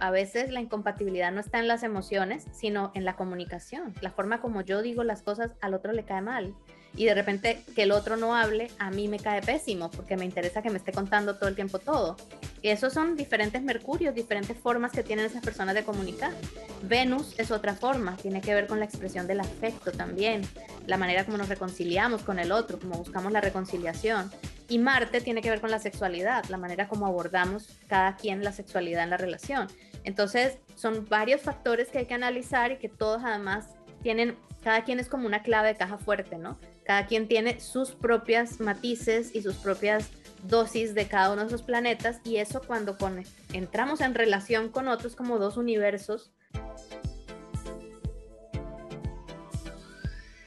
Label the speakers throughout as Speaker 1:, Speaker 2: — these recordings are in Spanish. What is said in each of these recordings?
Speaker 1: a veces la incompatibilidad no está en las emociones, sino en la comunicación, la forma como yo digo las cosas al otro le cae mal y de repente que el otro no hable, a mí me cae pésimo porque me interesa que me esté contando todo el tiempo todo. Y esos son diferentes mercurios, diferentes formas que tienen esas personas de comunicar. Venus es otra forma, tiene que ver con la expresión del afecto también, la manera como nos reconciliamos con el otro, como buscamos la reconciliación. Y Marte tiene que ver con la sexualidad, la manera como abordamos cada quien la sexualidad en la relación. Entonces, son varios factores que hay que analizar y que todos además tienen, cada quien es como una clave de caja fuerte, ¿no? Cada quien tiene sus propias matices y sus propias dosis de cada uno de esos planetas y eso cuando entramos en relación con otros como dos universos.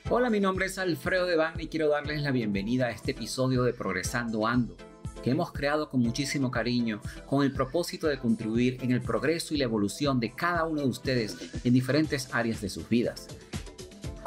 Speaker 2: Hola, mi nombre es Alfredo Devane y quiero darles la bienvenida a este episodio de Progresando Ando, que hemos creado con muchísimo cariño, con el propósito de contribuir en el progreso y la evolución de cada uno de ustedes en diferentes áreas de sus vidas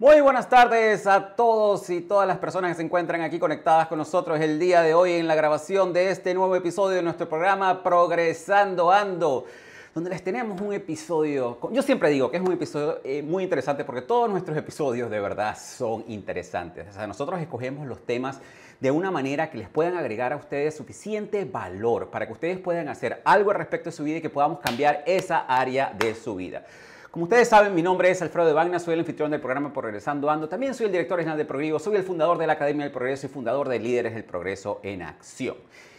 Speaker 3: Muy buenas tardes a todos y todas las personas que se encuentran aquí conectadas con nosotros el día de hoy en la grabación de este nuevo episodio de nuestro programa Progresando Ando, donde les tenemos un episodio, yo siempre digo que es un episodio eh, muy interesante porque todos nuestros episodios de verdad son interesantes. sea, nosotros escogemos los temas de una manera que les puedan agregar a ustedes suficiente valor para que ustedes puedan hacer algo al respecto de su vida y que podamos cambiar esa área de su vida. Como ustedes saben, mi nombre es Alfredo de Vagna, soy el anfitrión del programa Por Regresando Ando, también soy el director general de Progreso. soy el fundador de la Academia del Progreso y fundador de Líderes del Progreso en Acción.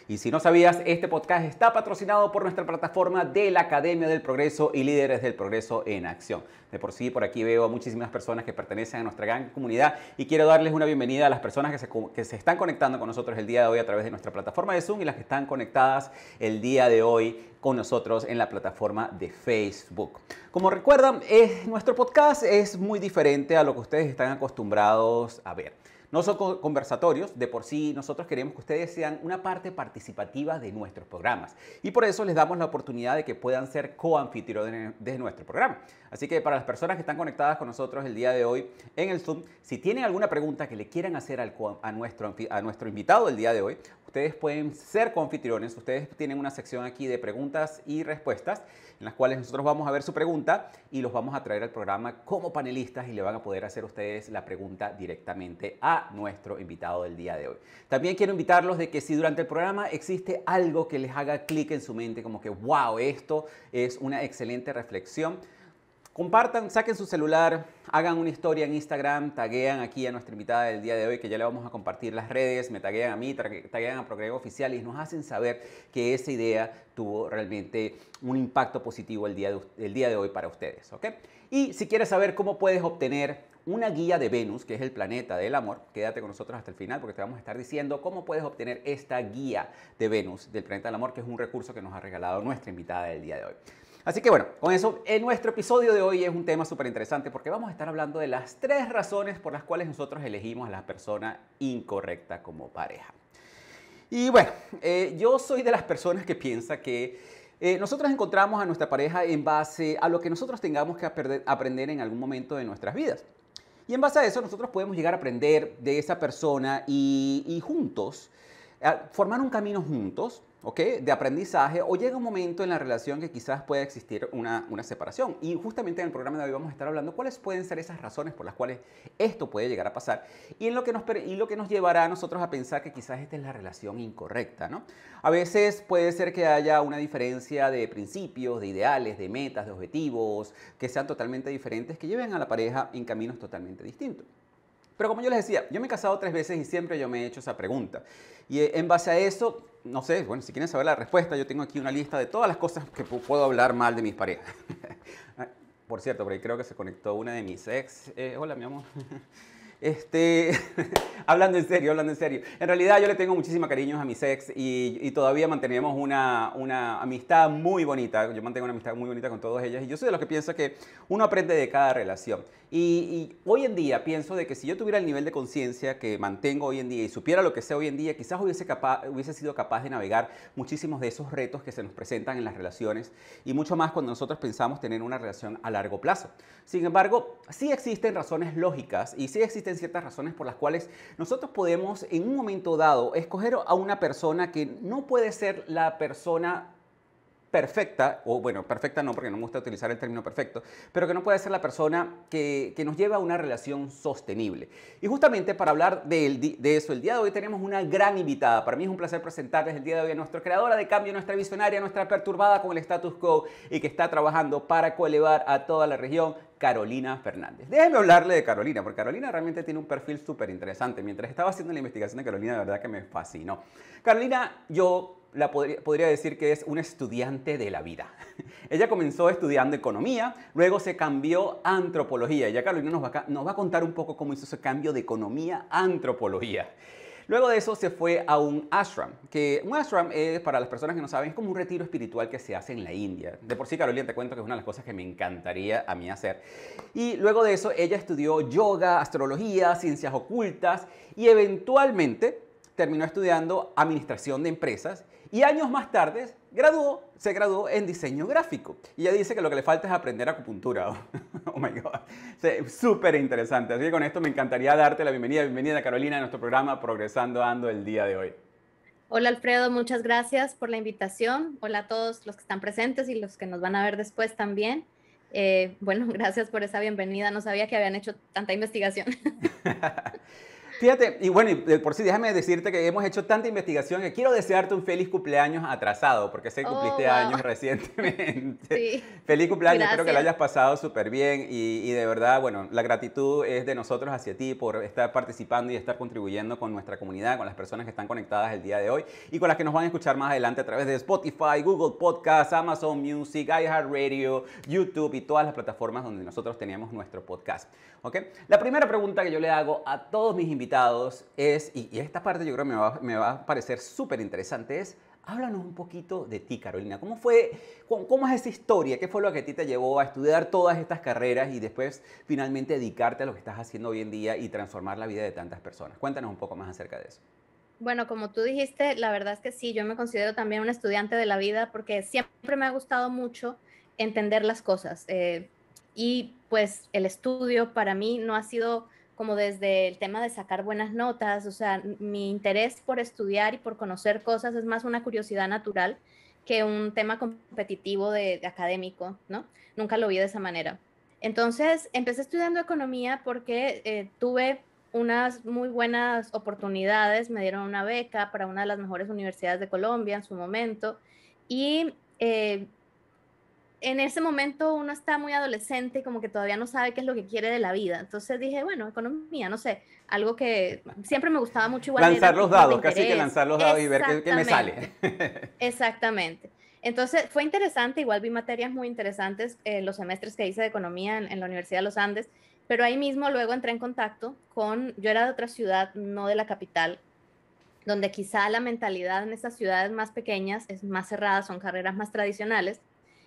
Speaker 3: Y si no sabías, este podcast está patrocinado por nuestra plataforma de la Academia del Progreso y Líderes del Progreso en Acción. De por sí, por aquí veo a muchísimas personas que pertenecen a nuestra gran comunidad y quiero darles una bienvenida a las personas que se, que se están conectando con nosotros el día de hoy a través de nuestra plataforma de Zoom y las que están conectadas el día de hoy con nosotros en la plataforma de Facebook. Como recuerdan, nuestro podcast es muy diferente a lo que ustedes están acostumbrados a ver. No son conversatorios, de por sí nosotros queremos que ustedes sean una parte participativa de nuestros programas y por eso les damos la oportunidad de que puedan ser coanfitriones de nuestro programa. Así que para las personas que están conectadas con nosotros el día de hoy en el Zoom, si tienen alguna pregunta que le quieran hacer a, nuestro, a nuestro invitado el día de hoy, ustedes pueden ser coanfitriones, ustedes tienen una sección aquí de preguntas y respuestas en las cuales nosotros vamos a ver su pregunta y los vamos a traer al programa como panelistas y le van a poder hacer ustedes la pregunta directamente a nuestro invitado del día de hoy. También quiero invitarlos de que si durante el programa existe algo que les haga clic en su mente, como que, wow, esto es una excelente reflexión, Compartan, saquen su celular, hagan una historia en Instagram, taguean aquí a nuestra invitada del día de hoy, que ya le vamos a compartir las redes, me taguean a mí, taguean a Progrego Oficial y nos hacen saber que esa idea tuvo realmente un impacto positivo el día de, hoy para ustedes. ¿ok? Y si quieres saber cómo puedes obtener una guía de Venus, que es el planeta del amor, quédate con nosotros hasta el final porque te vamos a estar diciendo cómo puedes obtener esta guía de Venus, del planeta del amor, que es un recurso que nos ha regalado nuestra invitada del día de hoy. Así que bueno, con eso, en eh, nuestro episodio de hoy es un tema súper interesante porque vamos a estar hablando de las tres razones por las cuales nosotros elegimos a la persona incorrecta como pareja. Y bueno, eh, yo soy de las personas que piensa que eh, nosotros encontramos a nuestra pareja en base a lo que nosotros tengamos que aprender, en algún momento de nuestras vidas. Y en base a eso nosotros podemos llegar a aprender de esa persona y, y juntos formar un camino juntos, ¿ok? De aprendizaje, o llega un momento en la relación que quizás pueda existir una, separación. Y justamente en el programa de hoy vamos a estar hablando cuáles pueden ser esas razones por las cuales esto puede llegar a pasar y, en lo, que nos, y lo que nos llevará a nosotros a pensar que quizás esta es la relación incorrecta, ¿no? A veces puede ser que haya una diferencia de principios, de ideales, de metas, de objetivos, que sean totalmente diferentes, que lleven a la pareja en caminos totalmente distintos. Pero como yo les decía, yo me he casado tres veces y siempre yo me he hecho esa pregunta. Y eh, en base a eso, no sé, bueno, si quieren saber la respuesta, yo tengo aquí una lista de todas las cosas que puedo hablar mal de mis parejas. Ah, por cierto, por ahí creo que se conectó una de mis ex. Eh, hola, mi amor. Este, hablando en serio, hablando en serio. En realidad yo le tengo muchísimo cariño a mi ex y, todavía mantenemos una, una, amistad muy bonita. Yo mantengo una amistad muy bonita con todas ellas y yo soy de los que piensa que uno aprende de cada relación. Y, hoy en día pienso de que si yo tuviera el nivel de conciencia que mantengo hoy en día y supiera lo que sé hoy en día, quizás hubiese, hubiese sido capaz de navegar muchísimos de esos retos que se nos presentan en las relaciones y mucho más cuando nosotros pensamos tener una relación a largo plazo. Sin embargo, sí existen razones lógicas y sí existen ciertas razones por las cuales nosotros podemos en un momento dado escoger a una persona que no puede ser la persona perfecta, o bueno, perfecta no, porque no me gusta utilizar el término perfecto, pero que no puede ser la persona que, nos lleva a una relación sostenible. Y justamente para hablar de, eso, el día de hoy tenemos una gran invitada. Para mí es un placer presentarles el día de hoy a nuestra creadora de cambio, nuestra visionaria, nuestra perturbada con el status quo y que está trabajando para coelevar a toda la región, Carolina Fernández. Déjeme hablarle de Carolina, porque Carolina realmente tiene un perfil súper interesante. Mientras estaba haciendo la investigación de Carolina, de verdad que me fascinó. Carolina, yo la podría, decir que es una estudiante de la vida. Ella comenzó estudiando economía, luego se cambió a antropología. Ya Carolina nos va, a, contar un poco cómo hizo ese cambio de economía a antropología. Luego de eso se fue a un ashram, que un ashram es, para las personas que no saben, es como un retiro espiritual que se hace en la India. De por sí, Carolina, te cuento que es una de las cosas que me encantaría a mí hacer. Y luego de eso, ella estudió yoga, astrología, ciencias ocultas y eventualmente terminó estudiando administración de empresas y años más tarde graduó, se graduó en diseño gráfico. Y ella dice que lo que le falta es aprender acupuntura. oh my God. Súper interesante. Así que con esto me encantaría darte la bienvenida. Bienvenida Carolina a nuestro programa Progresando Ando el día de hoy.
Speaker 1: Hola Alfredo, muchas gracias por la invitación. Hola a todos los que están presentes y los que nos van a ver después también. Eh, bueno, gracias por esa bienvenida. No sabía que habían hecho tanta investigación.
Speaker 3: Fíjate, y bueno, por si sí, déjame decirte que hemos hecho tanta investigación que quiero desearte un feliz cumpleaños atrasado, porque sé que oh, cumpliste años recientemente. Sí. Feliz cumpleaños, espero que lo hayas pasado súper bien y, de verdad, bueno, la gratitud es de nosotros hacia ti por estar participando y estar contribuyendo con nuestra comunidad, con las personas que están conectadas el día de hoy y con las que nos van a escuchar más adelante a través de Spotify, Google Podcasts, Amazon Music, iHeartRadio, YouTube y todas las plataformas donde nosotros teníamos nuestro podcast. ¿Ok? La primera pregunta que yo le hago a todos mis invitados es, y, esta parte yo creo que me va, a parecer súper interesante, es háblanos un poquito de ti, Carolina. ¿Cómo fue, cómo, es esa historia? ¿Qué fue lo que a ti te llevó a estudiar todas estas carreras y después finalmente dedicarte a lo que estás haciendo hoy en día y transformar la vida de tantas personas? Cuéntanos un poco más acerca de eso.
Speaker 1: Bueno, como tú dijiste, la verdad es que sí, yo me considero también un estudiante de la vida porque siempre me ha gustado mucho entender las cosas. Eh, y pues el estudio para mí no ha sido como desde el tema de sacar buenas notas, o sea, mi interés por estudiar y por conocer cosas es más una curiosidad natural que un tema competitivo de, académico, ¿no? Nunca lo vi de esa manera. Entonces, empecé estudiando economía porque eh, tuve unas muy buenas oportunidades, me dieron una beca para una de las mejores universidades de Colombia en su momento y eh, en ese momento uno está muy adolescente y como que todavía no sabe qué es lo que quiere de la vida. Entonces dije, bueno, economía, no sé, algo que siempre me gustaba mucho igual. Lanzar los dados, casi que lanzar los dados y ver qué, me sale. Exactamente. Entonces fue interesante, igual vi materias muy interesantes en eh, los semestres que hice de economía en, la Universidad de los Andes, pero ahí mismo luego entré en contacto con, yo era de otra ciudad, no de la capital, donde quizá la mentalidad en esas ciudades más pequeñas es más cerrada, son carreras más tradicionales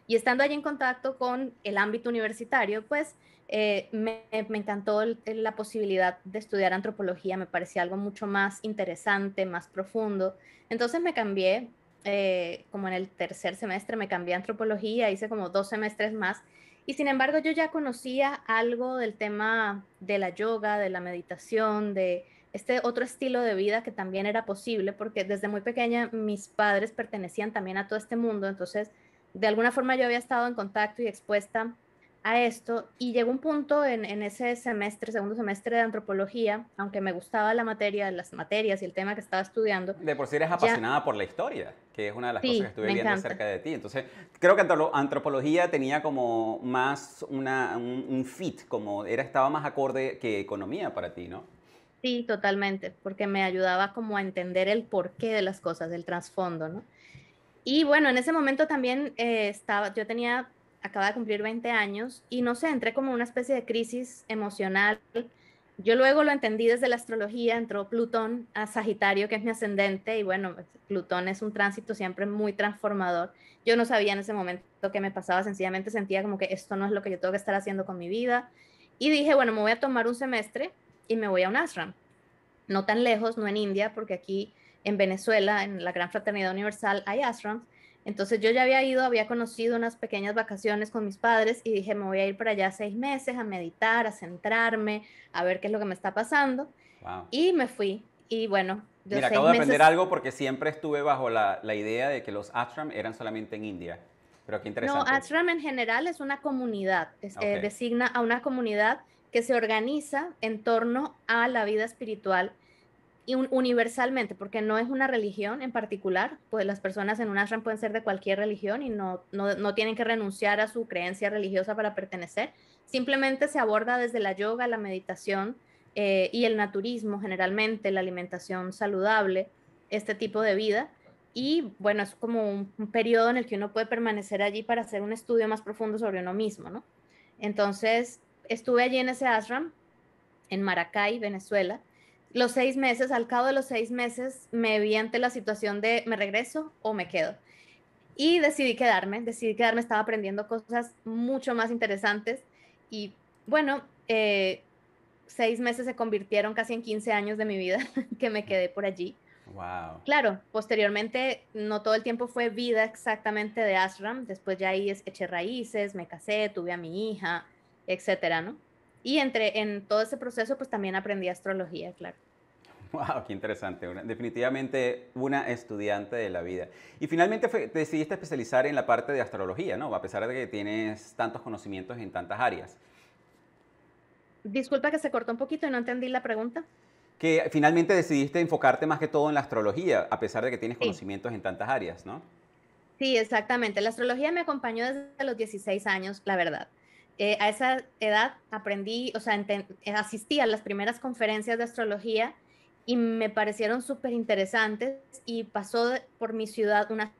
Speaker 1: y estando allí en contacto con el ámbito universitario, pues eh, me, encantó la posibilidad de estudiar antropología, me parecía algo mucho más interesante, más profundo. Entonces me cambié, eh, como en el tercer semestre me cambié a antropología, hice como dos semestres más. Y sin embargo yo ya conocía algo del tema de la yoga, de la meditación, de este otro estilo de vida que también era posible, porque desde muy pequeña mis padres pertenecían también a todo este mundo, entonces de alguna forma yo había estado en contacto y expuesta a esto y llegó un punto en, ese semestre, segundo semestre de antropología, aunque me gustaba la materia, las materias y el tema que estaba estudiando. De
Speaker 3: por sí eres apasionada por la historia, que es una de las cosas que estuve viendo acerca de ti. Entonces, creo que antropología tenía como más un, fit, como era, estaba más acorde que economía para ti, ¿no?
Speaker 1: Sí, totalmente, porque me ayudaba como a entender el porqué de las cosas, el trasfondo, ¿no? Y bueno, en ese momento también eh, estaba, yo tenía, acababa de cumplir 20 años y no sé, entré como una especie de crisis emocional. Yo luego lo entendí desde la astrología, entró Plutón a Sagitario, que es mi ascendente, y bueno, Plutón es un tránsito siempre muy transformador. Yo no sabía en ese momento qué me pasaba, sencillamente sentía como que esto no es lo que yo tengo que estar haciendo con mi vida. Y dije, bueno, me voy a tomar un semestre y me voy a un ashram. No tan lejos, no en India, porque aquí en Venezuela, en la Gran Fraternidad Universal, hay ashrams. Entonces yo ya había ido, había conocido unas pequeñas vacaciones con mis padres y dije, me voy a ir para allá seis meses a meditar, a centrarme, a ver qué es lo que me está pasando. Y me fui. Y bueno, yo Mira, acabo de aprender algo
Speaker 3: porque siempre estuve bajo la, la idea de que los ashrams eran solamente en India. Pero qué interesante. No,
Speaker 1: ashram en general es una comunidad, eh, designa a una comunidad que se organiza en torno a la vida espiritual universalmente, porque no es una religión en particular, pues las personas en un ashram pueden ser de cualquier religión y no, no, tienen que renunciar a su creencia religiosa para pertenecer, simplemente se aborda desde la yoga, la meditación eh, y el naturismo generalmente, la alimentación saludable, este tipo de vida. Y bueno, es como un, un periodo en el que uno puede permanecer allí para hacer un estudio más profundo sobre uno mismo, ¿no? Entonces, estuve allí en ese ashram, en Maracay, Venezuela, los seis meses, al cabo de los seis meses, me vi ante la situación de me regreso o me quedo. Y decidí quedarme, decidí quedarme, estaba aprendiendo cosas mucho más interesantes y bueno, eh, seis meses se convirtieron casi en 15 años de mi vida que me quedé por allí. Wow. Claro, posteriormente no todo el tiempo fue vida exactamente de Ashram, después ya ahí eché raíces, me casé, tuve a mi hija, etcétera, ¿no? Y entre en todo ese proceso pues también aprendí astrología, claro.
Speaker 3: Wow, qué interesante. definitivamente una estudiante de la vida. Y finalmente decidiste especializar en la parte de astrología, ¿no? A pesar de que tienes tantos conocimientos en tantas áreas.
Speaker 1: Disculpa que se cortó un poquito y no entendí la pregunta.
Speaker 3: Que finalmente decidiste enfocarte más que todo en la astrología, a pesar de que tienes conocimientos en tantas áreas, ¿no?
Speaker 1: Sí, exactamente. La astrología me acompañó desde los 16 años, la verdad. Eh, a esa edad aprendí, o sea, asistí a las primeras conferencias de astrología y me parecieron súper interesantes y pasó por mi ciudad una...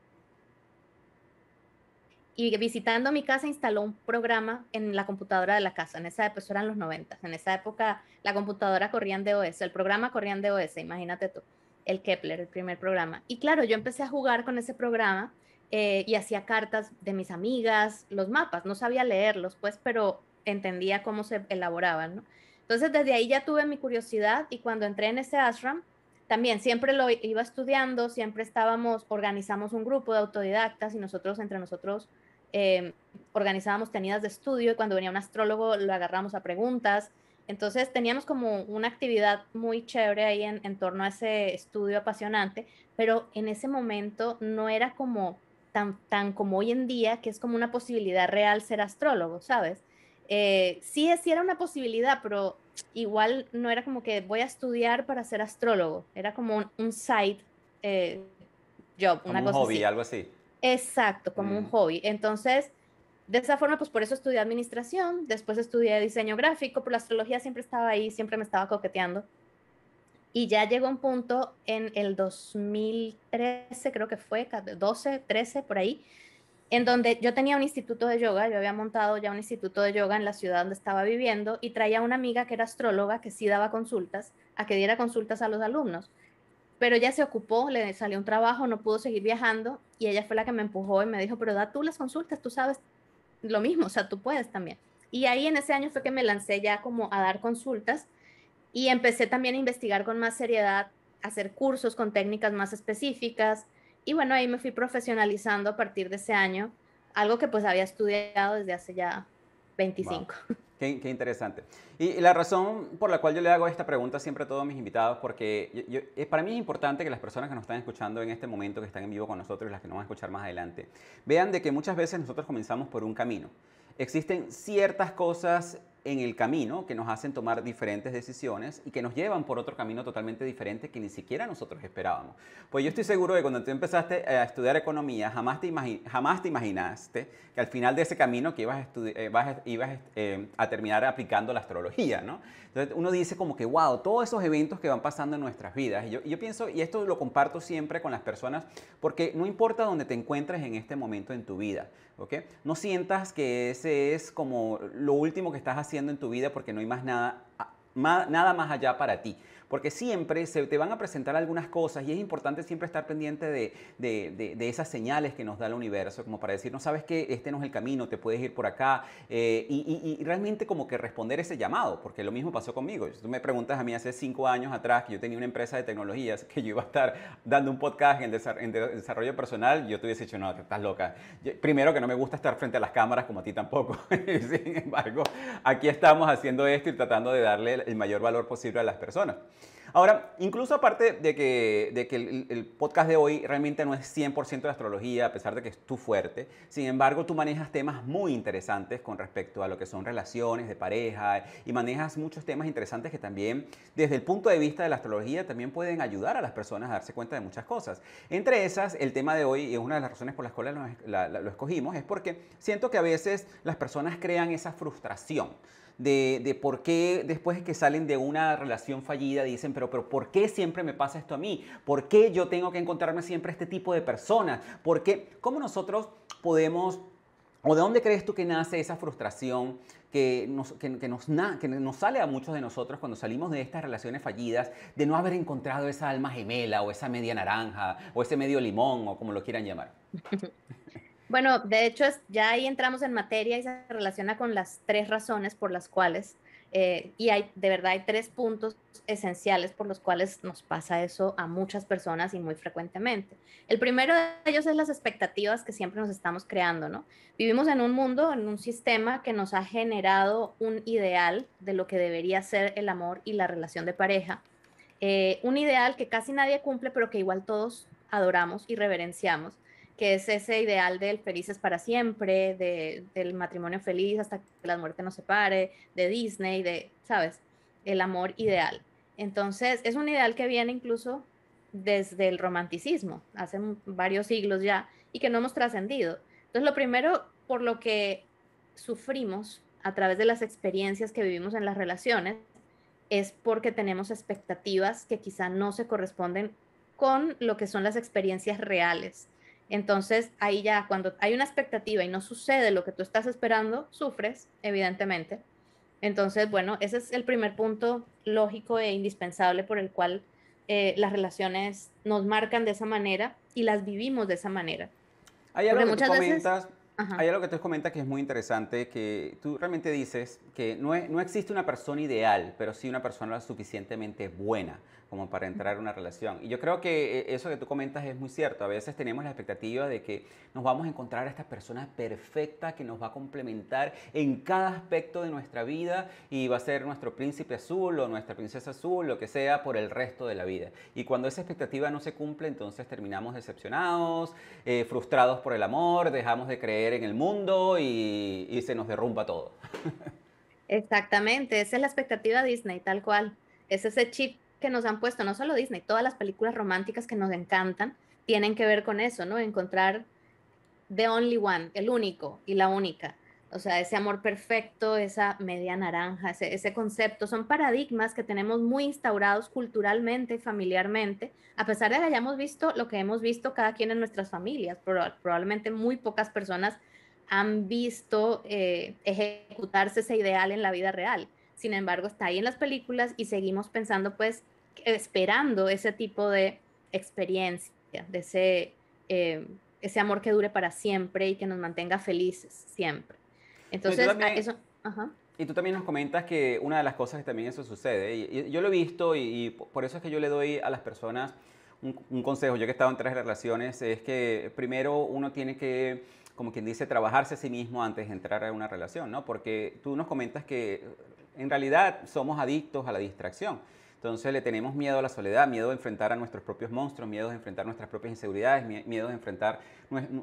Speaker 1: Y visitando mi casa instaló un programa en la computadora de la casa. En esa época, eso eran los 90. En esa época la computadora corrían de OS el programa corría en OS imagínate tú, el Kepler, el primer programa. Y claro, yo empecé a jugar con ese programa eh, y hacía cartas de mis amigas, los mapas. No sabía leerlos, pues, pero entendía cómo se elaboraban, ¿no? Entonces desde ahí ya tuve mi curiosidad y cuando entré en ese ashram, también siempre lo iba estudiando, siempre estábamos, organizamos un grupo de autodidactas y nosotros entre nosotros em, organizábamos tenidas de estudio y cuando venía un astrólogo lo agarramos a preguntas. Entonces teníamos como una actividad muy chévere ahí en, en torno a ese estudio apasionante, pero en ese momento no era como tan, tan como hoy en día, que es como una posibilidad real ser astrólogo, ¿sabes? Eh, sí, sí era una posibilidad, pero igual no era como que voy a estudiar para ser astrólogo, era como un, side eh, job, como una un hobby, algo así. Exacto, como un mm. hobby. Entonces, de esa forma, pues por eso estudié administración, después estudié diseño gráfico, pero la astrología siempre estaba ahí, siempre me estaba coqueteando. Y ya llegó un punto en el 2013, creo que fue, 12, 13, por ahí, en donde yo tenía un instituto de yoga, yo había montado ya un instituto de yoga en la ciudad donde estaba viviendo y traía una amiga que era astróloga que sí daba consultas, a que diera consultas a los alumnos. Pero ella se ocupó, le salió un trabajo, no pudo seguir viajando y ella fue la que me empujó y me dijo, pero da tú las consultas, tú sabes lo mismo, o sea, tú puedes también. Y ahí en ese año fue que me lancé ya como a dar consultas y empecé también a investigar con más seriedad, hacer cursos con técnicas más específicas, y bueno, ahí me fui profesionalizando a partir de ese año, algo que pues había estudiado desde hace ya 25.
Speaker 3: Qué, interesante. Y la razón por la cual yo le hago esta pregunta siempre a todos mis invitados, porque yo, eh, para mí es importante que las personas que nos están escuchando en este momento, que están en vivo con nosotros y las que nos van a escuchar más adelante, vean de que muchas veces nosotros comenzamos por un camino. Existen ciertas cosas en el camino que nos hacen tomar diferentes decisiones y que nos llevan por otro camino totalmente diferente que ni siquiera nosotros esperábamos. Pues yo estoy seguro de que cuando tú empezaste eh, a estudiar economía, jamás te, jamás te imaginaste que al final de ese camino que ibas a eh, eh, terminar aplicando la astrología, ¿no? Entonces uno dice como que, wow, todos esos eventos que van pasando en nuestras vidas. yo, pienso, y esto lo comparto siempre con las personas, porque no importa dónde te encuentres en este momento en tu vida, No sientas que ese es como lo último que estás haciendo en tu vida porque no hay más nada más allá para ti porque siempre se te van a presentar algunas cosas y es importante siempre estar pendiente de, de, de, esas señales que nos da el universo, como para decir, no sabes que este no es el camino, te puedes ir por acá, eh, y, realmente como que responder ese llamado, porque lo mismo pasó conmigo. Si tú me preguntas a mí hace cinco años atrás que yo tenía una empresa de tecnologías, que yo iba a estar dando un podcast en, desarrollo personal, yo te hubiese dicho, no, estás loca. primero que no me gusta estar frente a las cámaras como a ti tampoco. Sin embargo, aquí estamos haciendo esto y tratando de darle el mayor valor posible a las personas. Ahora, incluso aparte de que, el, podcast de hoy realmente no es 100% de astrología, a pesar de que es tu fuerte, sin embargo tú manejas temas muy interesantes con respecto a lo que son relaciones de pareja y manejas muchos temas interesantes que también desde el punto de vista de la astrología también pueden ayudar a las personas a darse cuenta de muchas cosas. Entre esas, el tema de hoy, es una de las razones por las cuales lo escogimos, es porque siento que a veces las personas crean esa frustración de, de, por qué después que salen de una relación fallida dicen, pero, pero ¿por qué siempre me pasa esto a mí? ¿Por qué yo tengo que encontrarme siempre este tipo de personas? ¿Por qué? ¿Cómo nosotros podemos... ¿O de dónde crees tú que nace esa frustración que nos, que, nos, que nos sale a muchos de nosotros cuando salimos de estas relaciones fallidas, de no haber encontrado esa alma gemela o esa media naranja o ese medio limón o como lo quieran llamar?
Speaker 1: Bueno, de hecho, ya ahí entramos en materia y se relaciona con las tres razones por las cuales, eh, y hay, de verdad hay tres puntos esenciales por los cuales nos pasa eso a muchas personas y muy frecuentemente. El primero de ellos es las expectativas que siempre nos estamos creando, ¿no? Vivimos en un mundo, en un sistema que nos ha generado un ideal de lo que debería ser el amor y la relación de pareja. Eh, un ideal que casi nadie cumple, pero que igual todos adoramos y reverenciamos que es ese ideal del felices para siempre, del matrimonio feliz hasta que la muerte nos separe, de Disney, de, ¿sabes? El amor ideal. Entonces, es un ideal que viene incluso desde el romanticismo, hace varios siglos ya, y que no hemos trascendido. Entonces, lo primero por lo que sufrimos a través de las experiencias que vivimos en las relaciones es porque tenemos expectativas que quizá no se corresponden con lo que son las experiencias reales entonces, ahí ya cuando hay una expectativa y no sucede lo que tú estás esperando, sufres, evidentemente. Entonces, bueno, ese es el primer punto lógico e indispensable por el cual eh, las relaciones nos marcan de esa manera y las vivimos de esa manera.
Speaker 3: Hay algo, que tú, comentas, que tú comentas que es muy interesante, que tú realmente dices que no, existe una persona ideal, pero sí una persona suficientemente buena como para entrar en una relación. Y yo creo que eh, eso que tú comentas es muy cierto. A veces tenemos la expectativa de que nos vamos a encontrar a esta persona perfecta que nos va a complementar en cada aspecto de nuestra vida y va a ser nuestro príncipe azul o nuestra princesa azul, lo que sea, por el resto de la vida. Y cuando esa expectativa no se cumple, entonces terminamos decepcionados, eh, frustrados por el amor, dejamos de creer en el mundo y, se nos derrumba todo.
Speaker 1: Exactamente, esa es la expectativa Disney, tal cual. Es ese chip que nos han puesto, no solo Disney, todas las películas románticas que nos encantan tienen que ver con eso, ¿no? Encontrar the only one, el único y la única. O sea, ese amor perfecto, esa media naranja, ese, ese concepto, son paradigmas que tenemos muy instaurados culturalmente, familiarmente, a pesar de que hayamos visto lo que hemos visto cada quien en nuestras familias. probablemente muy pocas personas han visto eh, ejecutarse ese ideal en la vida real. Sin embargo, está ahí en las películas y seguimos pensando, pues, esperando ese tipo de experiencia, de ese, eh, ese amor que dure para siempre y que nos mantenga felices siempre. Entonces, eso...
Speaker 3: Y tú también nos comentas que una de las cosas que también eso sucede, y, yo lo he visto y, por eso es que yo le doy a las personas un, un consejo, yo que he estado en tres relaciones, es que primero uno tiene que como quien dice, trabajarse a sí mismo antes de entrar a una relación, ¿no? Porque tú nos comentas que en realidad somos adictos a la distracción. Entonces le tenemos miedo a la soledad, miedo de enfrentar a nuestros propios monstruos, miedo de enfrentar nuestras propias inseguridades, miedo de enfrentar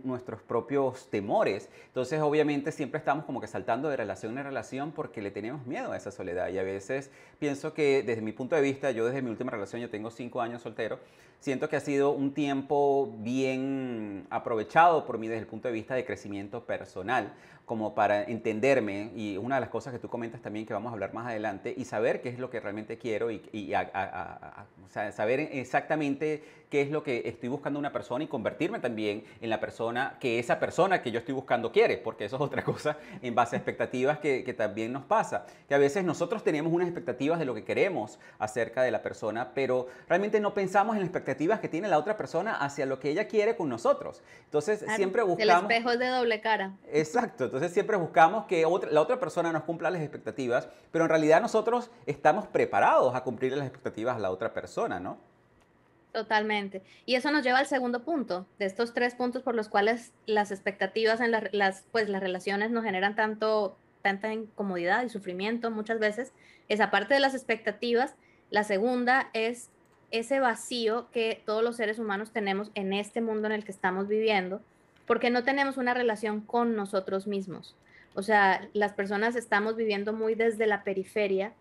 Speaker 3: nuestros propios temores. Entonces obviamente siempre estamos como que saltando de relación en relación porque le tenemos miedo a esa soledad. Y a veces pienso que desde mi punto de vista, yo desde mi última relación, yo tengo cinco años soltero, siento que ha sido un tiempo bien aprovechado por mí desde el punto de vista de crecimiento personal como para entenderme, y una de las cosas que tú comentas también que vamos a hablar más adelante, y saber qué es lo que realmente quiero y, saber exactamente qué es lo que estoy buscando una persona y convertirme también en la persona que esa persona que yo estoy buscando quiere, porque eso es otra cosa en base a expectativas que, también nos pasa, que a veces nosotros tenemos unas expectativas de lo que queremos acerca de la persona, pero realmente no pensamos en las expectativas que tiene la otra persona hacia lo que ella quiere con nosotros. Entonces siempre buscamos... El
Speaker 1: espejo es de doble cara.
Speaker 3: Exacto, entonces siempre buscamos que la otra persona nos cumpla las expectativas, pero en realidad nosotros estamos preparados a cumplir las expectativas a la otra persona, ¿no?
Speaker 1: Totalmente. Y eso nos lleva al segundo punto, de estos tres puntos por los cuales las expectativas en las, pues, las relaciones nos generan tanto, tanta incomodidad y sufrimiento muchas veces, Esa parte de las expectativas, la segunda es ese vacío que todos los seres humanos tenemos en este mundo en el que estamos viviendo, porque no tenemos una relación con nosotros mismos. O sea, las personas estamos viviendo muy desde la periferia,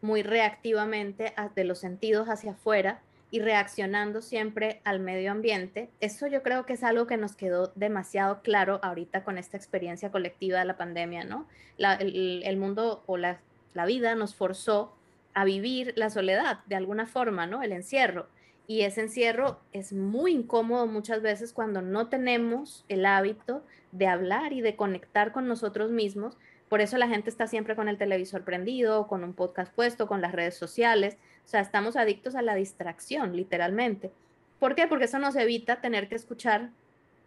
Speaker 1: muy reactivamente de los sentidos hacia afuera, y reaccionando siempre al medio ambiente. Eso yo creo que es algo que nos quedó demasiado claro ahorita con esta experiencia colectiva de la pandemia, ¿no? el, mundo o la, la, vida nos forzó a vivir la soledad de alguna forma, ¿no? El encierro. Y ese encierro es muy incómodo muchas veces cuando no tenemos el hábito de hablar y de conectar con nosotros mismos. Por eso la gente está siempre con el televisor prendido, con un podcast puesto, con las redes sociales, o sea, estamos adictos a la distracción, literalmente. ¿Por qué? Porque eso nos evita tener que escuchar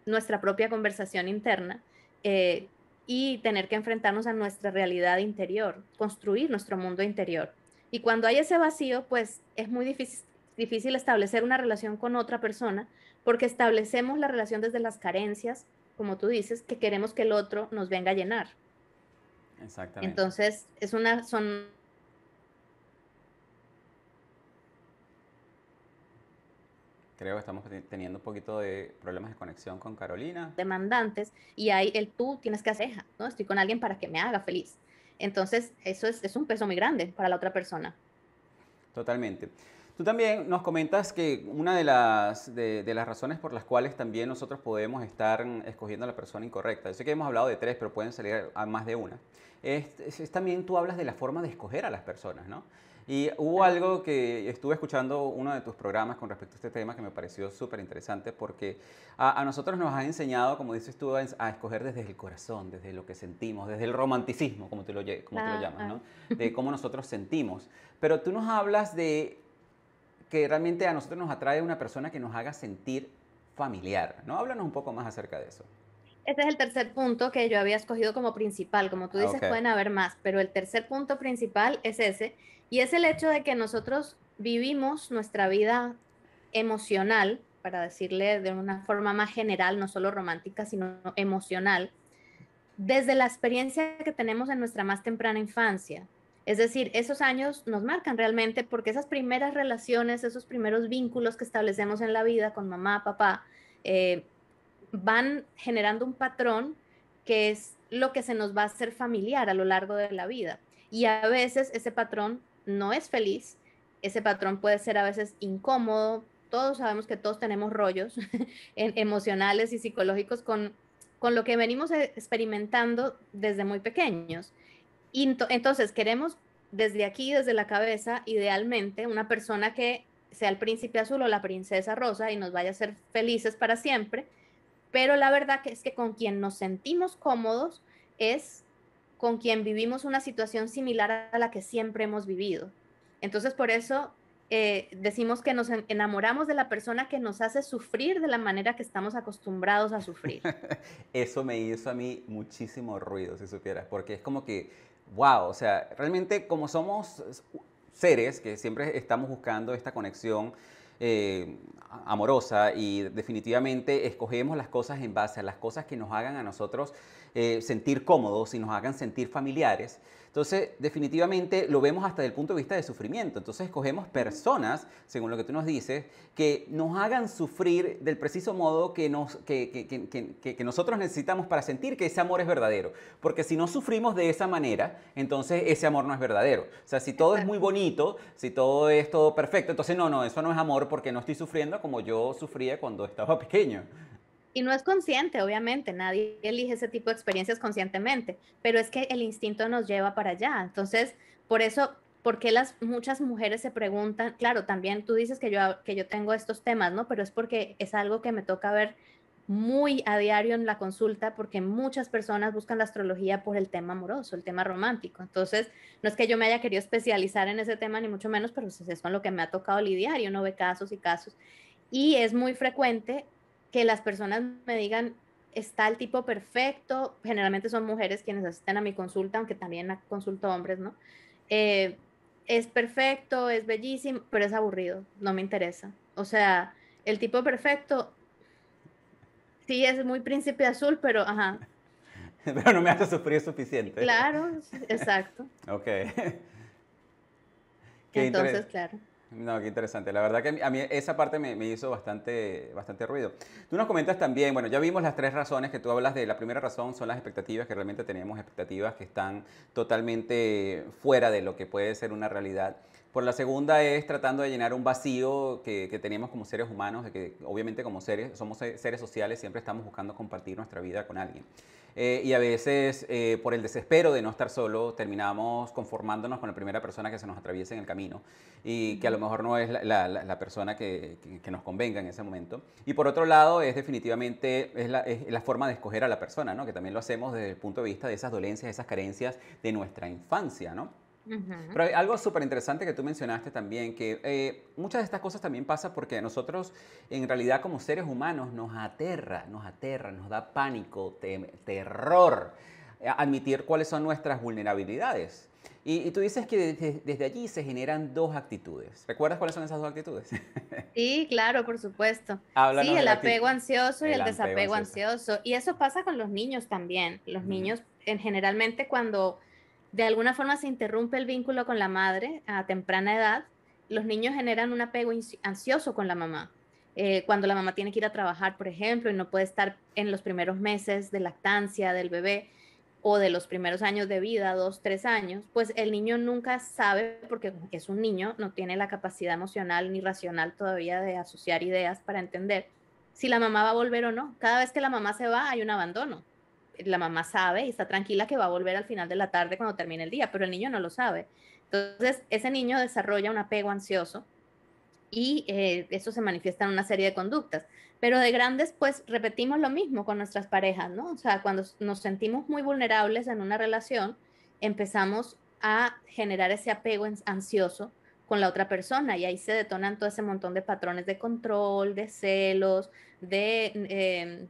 Speaker 1: nuestra propia conversación interna eh, y tener que enfrentarnos a nuestra realidad interior, construir nuestro mundo interior. Y cuando hay ese vacío, pues es muy difícil, difícil establecer una relación con otra persona porque establecemos la relación desde las carencias, como tú dices, que queremos que el otro nos venga a llenar.
Speaker 3: Exactamente. Entonces,
Speaker 1: es una, son
Speaker 3: creo que estamos teniendo un poquito de problemas de conexión con Carolina.
Speaker 1: Demandantes, y hay el tú tienes que hacer, ¿no? Estoy con alguien para que me haga feliz. Entonces, eso es, un peso muy grande para la otra persona.
Speaker 3: Totalmente. Tú también nos comentas que una de las, de, las razones por las cuales también nosotros podemos estar escogiendo a la persona incorrecta, yo sé que hemos hablado de tres, pero pueden salir a más de una, es, es también tú hablas de la forma de escoger a las personas, ¿no? Y hubo algo que estuve escuchando uno de tus programas con respecto a este tema que me pareció súper interesante porque a, nosotros nos has enseñado, como dices tú, a, escoger desde el corazón, desde lo que sentimos, desde el romanticismo, como te lo, como lo ah, llamas, ¿no? Ah. De cómo nosotros sentimos. Pero tú nos hablas de que realmente a nosotros nos atrae una persona que nos haga sentir familiar, ¿no? Háblanos un poco más acerca de eso.
Speaker 1: Este es el tercer punto que yo había escogido como principal. Como tú ah, dices, pueden haber más, pero el tercer punto principal es ese. Y es el hecho de que nosotros vivimos nuestra vida emocional, para decirle de una forma más general, no solo romántica, sino emocional, desde la experiencia que tenemos en nuestra más temprana infancia. Es decir, esos años nos marcan realmente porque esas primeras relaciones, esos primeros vínculos que establecemos en la vida con mamá, papá, eh, van generando un patrón que es lo que se nos va a hacer familiar a lo largo de la vida. Y a veces ese patrón no es feliz, ese patrón puede ser a veces incómodo, todos sabemos que todos tenemos rollos emocionales y psicológicos con, lo que venimos e-, experimentando desde muy pequeños. entonces queremos desde aquí, desde la cabeza, idealmente, una persona que sea el príncipe azul o la princesa rosa y nos vaya a ser felices para siempre, pero la verdad que es que con quien nos sentimos cómodos es con quien vivimos una situación similar a la que siempre hemos vivido. Entonces, por eso eh, decimos que nos enamoramos de la persona que nos hace sufrir de la manera que estamos acostumbrados a sufrir.
Speaker 3: Eso me hizo a mí muchísimo ruido, si supieras, porque es como que, wow, o sea, realmente como somos seres que siempre estamos buscando esta conexión, eh, amorosa y definitivamente escogemos las cosas en base a las cosas que nos hagan a nosotros eh, sentir cómodos y nos hagan sentir familiares. Entonces, definitivamente lo vemos hasta el punto de vista de sufrimiento. Entonces, escogemos personas, según lo que tú nos dices, que nos hagan sufrir del preciso modo que, nosotros necesitamos para sentir que ese amor es verdadero. Porque si no sufrimos de esa manera, entonces ese amor no es verdadero. O sea, si todo es muy bonito, si todo es todo perfecto, entonces no, no, eso no es amor porque no estoy sufriendo como yo sufría cuando estaba pequeño.
Speaker 1: Y no es consciente, obviamente, nadie elige ese tipo de experiencias conscientemente, pero es que el instinto nos lleva para allá. Entonces, por eso, porque las muchas mujeres se preguntan, claro, también tú dices que yo, que yo tengo estos temas, ¿no? Pero es porque es algo que me toca ver muy a diario en la consulta porque muchas personas buscan la astrología por el tema amoroso, el tema romántico. Entonces, no es que yo me haya querido especializar en ese tema, ni mucho menos, pero pues es con lo que me ha tocado lidiar y uno ve casos y casos. Y es muy frecuente que las personas me digan, está el tipo perfecto, generalmente son mujeres quienes asisten a mi consulta, aunque también consulto hombres, ¿no? Eh, es perfecto, es bellísimo, pero es aburrido, no me interesa. O sea, el tipo perfecto, sí es muy príncipe azul, pero ajá.
Speaker 3: Pero no me hace sufrir suficiente.
Speaker 1: Claro, exacto.
Speaker 3: ok. Entonces, claro. No, qué interesante. La verdad que a mí esa parte me, hizo bastante, bastante ruido. Tú nos comentas también, bueno, ya vimos las tres razones que tú hablas de. La primera razón son las expectativas, que realmente tenemos expectativas que están totalmente fuera de lo que puede ser una realidad. Por la segunda es tratando de llenar un vacío que, que tenemos como seres humanos, de que obviamente como seres, somos seres sociales, siempre estamos buscando compartir nuestra vida con alguien. Eh, y a veces eh, por el desespero de no estar solo terminamos conformándonos con la primera persona que se nos atraviesa en el camino y que a lo mejor no es la, la, persona que, que, nos convenga en ese momento. Y por otro lado es definitivamente es la, es la, forma de escoger a la persona, ¿no? que también lo hacemos desde el punto de vista de esas dolencias, esas carencias de nuestra infancia. ¿no? Pero hay algo súper interesante que tú mencionaste también, que eh, muchas de estas cosas también pasa porque nosotros en realidad como seres humanos nos aterra, nos aterra, nos da pánico, terror eh, admitir cuáles son nuestras vulnerabilidades. Y, tú dices que desde, allí se generan dos actitudes. ¿Recuerdas cuáles son esas dos actitudes?
Speaker 1: Sí, claro, por supuesto.
Speaker 3: sí, el apego
Speaker 1: ansioso y el, desapego ansioso. Y eso pasa con los niños también. Los niños, en generalmente cuando de alguna forma se interrumpe el vínculo con la madre a temprana edad, los niños generan un apego ansioso con la mamá. Eh, cuando la mamá tiene que ir a trabajar, por ejemplo, y no puede estar en los primeros meses de lactancia del bebé o de los primeros años de vida, dos, tres años, pues el niño nunca sabe, porque es un niño, no tiene la capacidad emocional ni racional todavía de asociar ideas para entender si la mamá va a volver o no. Cada vez que la mamá se va, hay un abandono la mamá sabe y está tranquila que va a volver al final de la tarde cuando termine el día, pero el niño no lo sabe. Entonces, ese niño desarrolla un apego ansioso y eh, eso se manifiesta en una serie de conductas. Pero de grandes, pues repetimos lo mismo con nuestras parejas, ¿no? O sea, cuando nos sentimos muy vulnerables en una relación, empezamos a generar ese apego ansioso con la otra persona y ahí se detonan todo ese montón de patrones de control, de celos, de... Eh,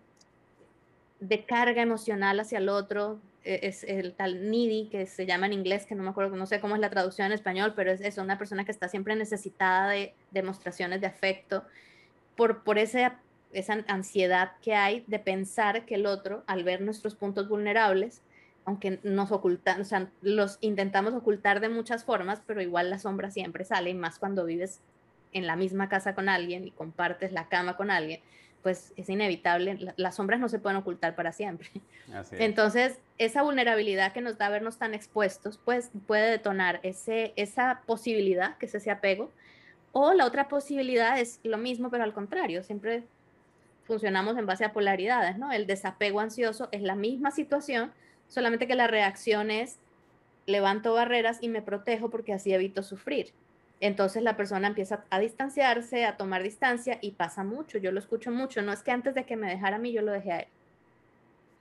Speaker 1: de carga emocional hacia el otro, e, es el tal needy que se llama en inglés, que no me acuerdo, no sé cómo es la traducción en español, pero es, una persona que está siempre necesitada de demostraciones de afecto por, por esa ansiedad que hay de pensar que el otro, al ver nuestros puntos vulnerables, aunque nos ocultan, o sea, los intentamos ocultar de muchas formas, pero igual la sombra siempre sale, y más cuando vives en la misma casa con alguien y compartes la cama con alguien, pues es inevitable, las sombras no se pueden ocultar para siempre. Entonces, esa vulnerabilidad que nos da vernos tan expuestos, pues puede detonar ese, esa posibilidad, que es ese apego, o la otra posibilidad es lo mismo, pero al contrario, siempre funcionamos en base a polaridades, ¿no? El desapego ansioso es la misma situación, solamente que la reacción es levanto barreras y me protejo porque así evito sufrir. Entonces la persona empieza a distanciarse, a tomar distancia y pasa mucho. Yo lo escucho mucho. No es que antes de que me dejara a mí, yo lo dejé a él.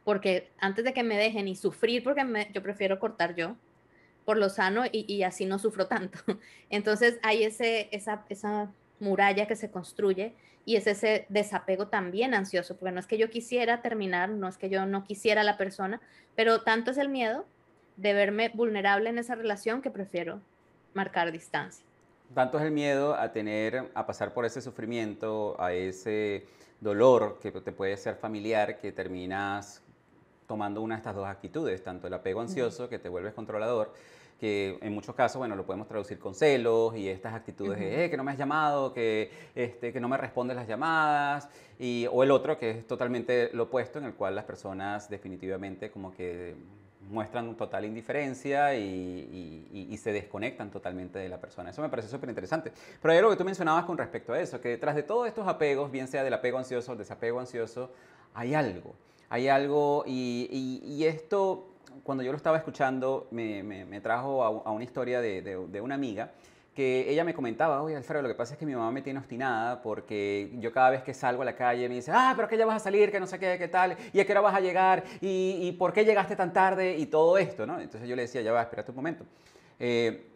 Speaker 1: Porque antes de que me dejen y sufrir, porque yo prefiero cortar yo por lo sano y, así no sufro tanto. Entonces hay ese, esa, esa muralla que se construye y es ese desapego también ansioso, porque no es que yo quisiera terminar, no es que yo no quisiera a la persona, pero tanto es el miedo de verme vulnerable en esa relación que prefiero marcar distancia.
Speaker 3: Tanto es el miedo a tener, a pasar por ese sufrimiento, a ese dolor que te puede ser familiar, que terminas tomando una de estas dos actitudes, tanto el apego ansioso, que te vuelves controlador, que en muchos casos, bueno, lo podemos traducir con celos y estas actitudes de, eh, que no me has llamado, que, este, que no me respondes las llamadas, y, o el otro que es totalmente lo opuesto, en el cual las personas definitivamente como que muestran total indiferencia y, se desconectan totalmente de la persona. Eso me parece súper interesante. Pero hay algo que tú mencionabas con respecto a eso, que detrás de todos estos apegos, bien sea del apego ansioso o del desapego ansioso, hay algo. Hay algo y, esto, cuando yo lo estaba escuchando, me, trajo a, una historia de una amiga que ella me comentaba, oye Alfredo, lo que pasa es que mi mamá me tiene obstinada porque yo cada vez que salgo a la calle me dice, ah, pero que ya vas a salir, que no sé qué, qué tal, y a qué hora vas a llegar, y, por qué llegaste tan tarde, y todo esto, ¿no? Entonces yo le decía, ya va, espérate un momento. Eh,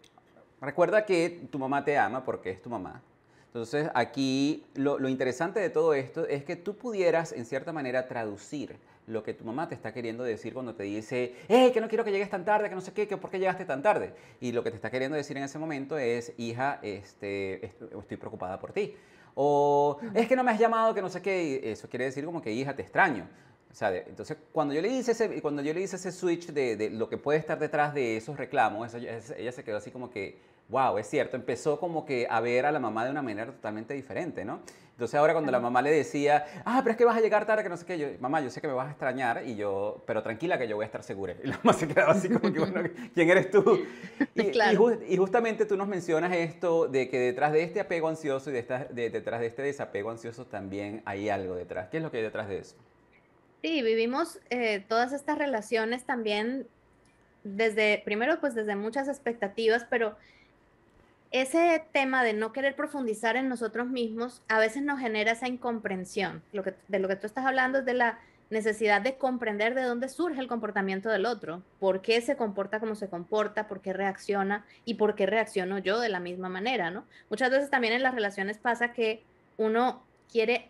Speaker 3: recuerda que tu mamá te ama porque es tu mamá. Entonces aquí lo, lo interesante de todo esto es que tú pudieras, en cierta manera, traducir lo que tu mamá te está queriendo decir cuando te dice, hey, que no quiero que llegues tan tarde, que no sé qué, que por qué llegaste tan tarde. Y lo que te está queriendo decir en ese momento es, hija, este, estoy preocupada por ti. O es que no me has llamado, que no sé qué. eso quiere decir como que, hija, te extraño. O sea, entonces, cuando yo le hice ese, cuando yo le hice ese switch de, de lo que puede estar detrás de esos reclamos, ella se quedó así como que, wow, es cierto, empezó como que a ver a la mamá de una manera totalmente diferente, ¿no? Entonces ahora cuando la mamá le decía, ah, pero es que vas a llegar tarde, que no sé qué, yo, mamá, yo sé que me vas a extrañar, y yo, pero tranquila que yo voy a estar segura. Y la mamá se quedaba así como que, bueno, ¿quién eres tú? Y, justamente tú nos mencionas esto de que detrás de este apego ansioso y de de, detrás de este desapego ansioso también hay algo detrás. ¿Qué es lo que hay detrás de eso?
Speaker 1: Sí, vivimos eh, todas estas relaciones también desde, primero pues desde muchas expectativas, pero ese tema de no querer profundizar en nosotros mismos a veces nos genera esa incomprensión. Lo de lo que tú estás hablando es de la necesidad de comprender de dónde surge el comportamiento del otro, por qué se comporta como se comporta, por qué reacciona y por qué reacciono yo de la misma manera, ¿no? Muchas veces también en las relaciones pasa que uno quiere,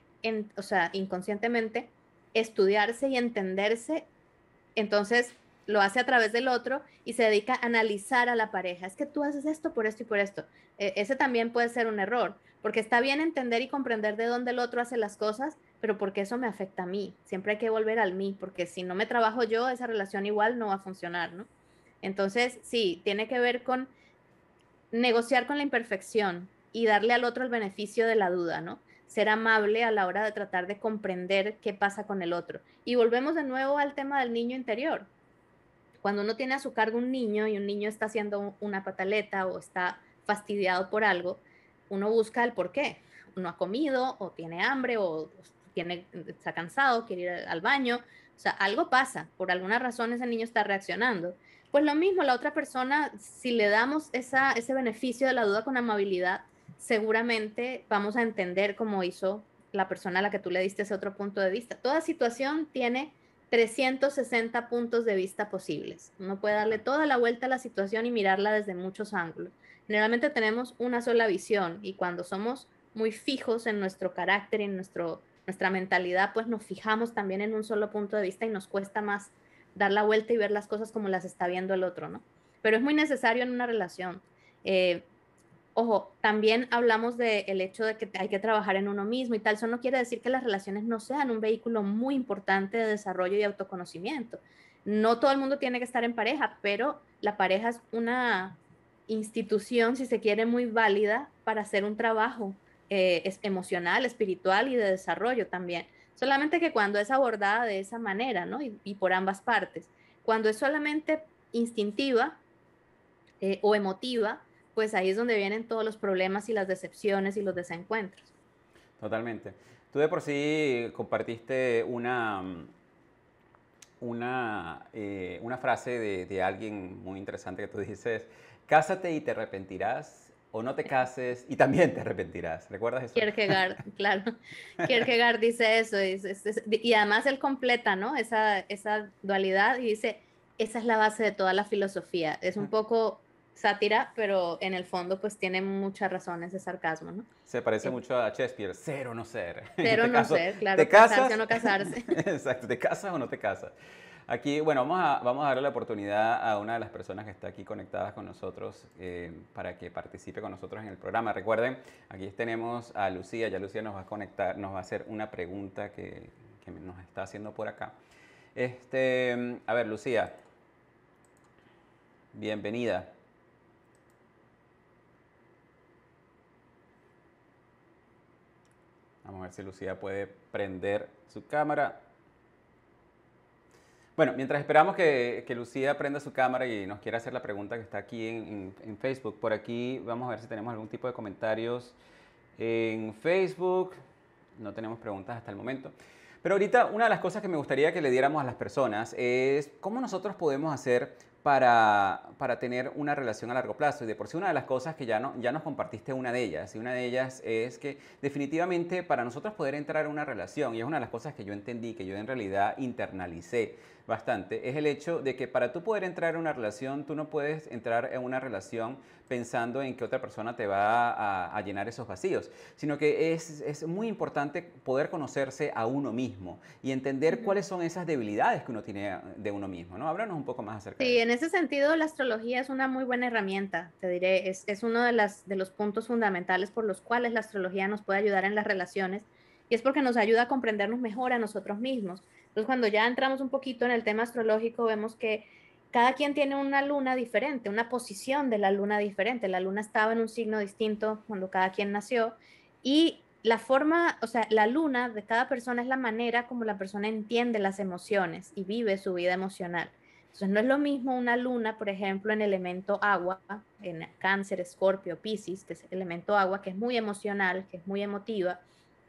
Speaker 1: o sea, inconscientemente, estudiarse y entenderse, entonces lo hace a través del otro y se dedica a analizar a la pareja. Es que tú haces esto por esto y por esto. E, ese también puede ser un error, porque está bien entender y comprender de dónde el otro hace las cosas, pero porque eso me afecta a mí. Siempre hay que volver al mí, porque si no me trabajo yo, esa relación igual no va a funcionar, ¿no? Entonces, sí, tiene que ver con negociar con la imperfección y darle al otro el beneficio de la duda, ¿no? ser amable a la hora de tratar de comprender qué pasa con el otro. Y volvemos de nuevo al tema del niño interior. Cuando uno tiene a su cargo un niño y un niño está haciendo una pataleta o está fastidiado por algo, uno busca el por qué. No ha comido o tiene hambre o tiene, está cansado, quiere ir al baño. O sea, algo pasa. Por alguna razón ese niño está reaccionando. Pues lo mismo, la otra persona, si le damos ese beneficio de la duda con amabilidad, seguramente vamos a entender cómo hizo la persona a la que tú le diste ese otro punto de vista. Toda situación tiene 360 puntos de vista posibles. Uno puede darle toda la vuelta a la situación y mirarla desde muchos ángulos. Generalmente tenemos una sola visión y cuando somos muy fijos en nuestro carácter y en nuestro, nuestra mentalidad, pues nos fijamos también en un solo punto de vista y nos cuesta más dar la vuelta y ver las cosas como las está viendo el otro, ¿no? Pero es muy necesario en una relación. Eh, ojo, también hablamos del hecho de que hay que trabajar en uno mismo y tal. Eso no quiere decir que las relaciones no sean un vehículo muy importante de desarrollo y autoconocimiento. No todo el mundo tiene que estar en pareja, pero la pareja es una institución, si se quiere, muy válida para hacer un trabajo eh, emocional, espiritual y de desarrollo también. Solamente que cuando es abordada de esa manera, ¿no? Y, por ambas partes. Cuando es solamente instintiva eh, o emotiva, pues ahí es donde vienen todos los problemas y las decepciones y los desencuentros.
Speaker 3: Totalmente. Tú de por sí compartiste una, una, eh, una frase de, alguien muy interesante que tú dices, cásate y te arrepentirás, o no te cases y también te arrepentirás. ¿Recuerdas eso?
Speaker 1: Kierkegaard, claro. Kierkegaard dice eso, y además él completa, ¿no? Esa, esa dualidad y dice, esa es la base de toda la filosofía. Es un poco sátira, pero en el fondo pues tiene muchas razones de sarcasmo, ¿no?
Speaker 3: Se parece mucho a Shakespeare, ser o no ser. Ser o este no ser, claro. ¿Te Casarse o no casarse. Exacto, ¿te casas o no te casas? Aquí, bueno, vamos a, vamos darle la oportunidad a una de las personas que está aquí conectadas con nosotros eh, para que participe con nosotros en el programa. Recuerden, aquí tenemos a Lucía, ya Lucía nos va a conectar, nos va a hacer una pregunta que, que nos está haciendo por acá. Este, a ver, Lucía, bienvenida. Vamos a ver si Lucía puede prender su cámara. Bueno, mientras esperamos que, Lucía prenda su cámara y nos quiera hacer la pregunta que está aquí en, en Facebook, por aquí vamos a ver si tenemos algún tipo de comentarios en Facebook. No tenemos preguntas hasta el momento. Pero ahorita una de las cosas que me gustaría que le diéramos a las personas es cómo nosotros podemos hacer para, para, tener una relación a largo plazo. Y de por sí una de las cosas que ya, no, ya nos compartiste una de ellas, y una de ellas es que definitivamente para nosotros poder entrar en una relación, y es una de las cosas que yo entendí, que yo en realidad internalicé bastante, es el hecho de que para tú poder entrar en una relación, tú no puedes entrar en una relación pensando en que otra persona te va a, llenar esos vacíos, sino que es, muy importante poder conocerse a uno mismo y entender cuáles son esas debilidades que uno tiene de uno mismo, ¿no? Háblanos un poco más acerca.
Speaker 1: Sí, en ese sentido la astrología es una muy buena herramienta, te diré, es, uno de, las, de los puntos fundamentales por los cuales la astrología nos puede ayudar en las relaciones y es porque nos ayuda a comprendernos mejor a nosotros mismos. Entonces, cuando ya entramos un poquito en el tema astrológico, vemos que cada quien tiene una luna diferente, una posición de la luna diferente. La luna estaba en un signo distinto cuando cada quien nació y la forma, o sea, la luna de cada persona es la manera como la persona entiende las emociones y vive su vida emocional. Entonces, no es lo mismo una luna, por ejemplo, en elemento agua, en cáncer, escorpio, piscis, que es elemento agua, que es muy emocional, que es muy emotiva,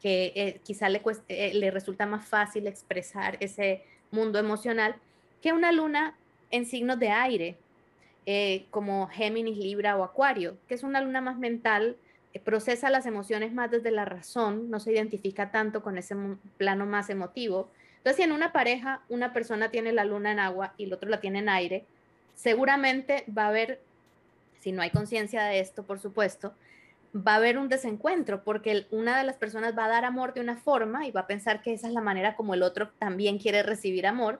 Speaker 1: que eh, quizá eh, le, resulta más fácil expresar ese mundo emocional que una luna en signos de aire, eh, como Géminis, Libra o Acuario, que es una luna más mental, procesa las emociones más desde la razón, no se identifica tanto con ese plano más emotivo. Entonces, si en una pareja una persona tiene la luna en agua y el otro la tiene en aire, seguramente va a haber, si no hay conciencia de esto, por supuesto, va a haber un desencuentro porque una de las personas va a dar amor de una forma y va a pensar que esa es la manera como el otro también quiere recibir amor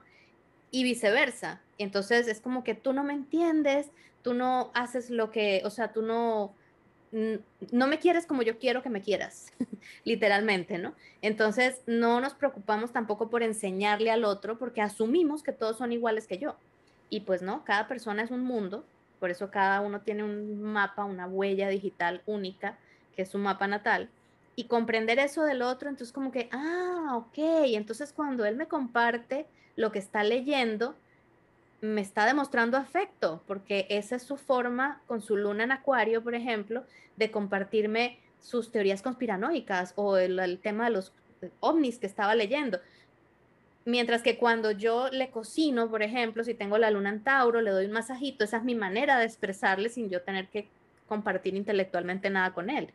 Speaker 1: y viceversa. Entonces es como que tú no me entiendes, tú no haces lo que, o sea, tú no, no me quieres como yo quiero que me quieras, literalmente, ¿no? Entonces no nos preocupamos tampoco por enseñarle al otro porque asumimos que todos son iguales que yo. Y pues no, cada persona es un mundo por eso cada uno tiene un mapa, una huella digital única, que es su mapa natal. Y comprender eso del otro, entonces como que, ah, ok, entonces cuando él me comparte lo que está leyendo, me está demostrando afecto, porque esa es su forma, con su luna en acuario, por ejemplo, de compartirme sus teorías conspiranoicas o el, el tema de los eh, ovnis que estaba leyendo. Mientras que cuando yo le cocino, por ejemplo, si tengo la luna en Tauro, le doy un masajito, esa es mi manera de expresarle sin yo tener que compartir intelectualmente nada con él.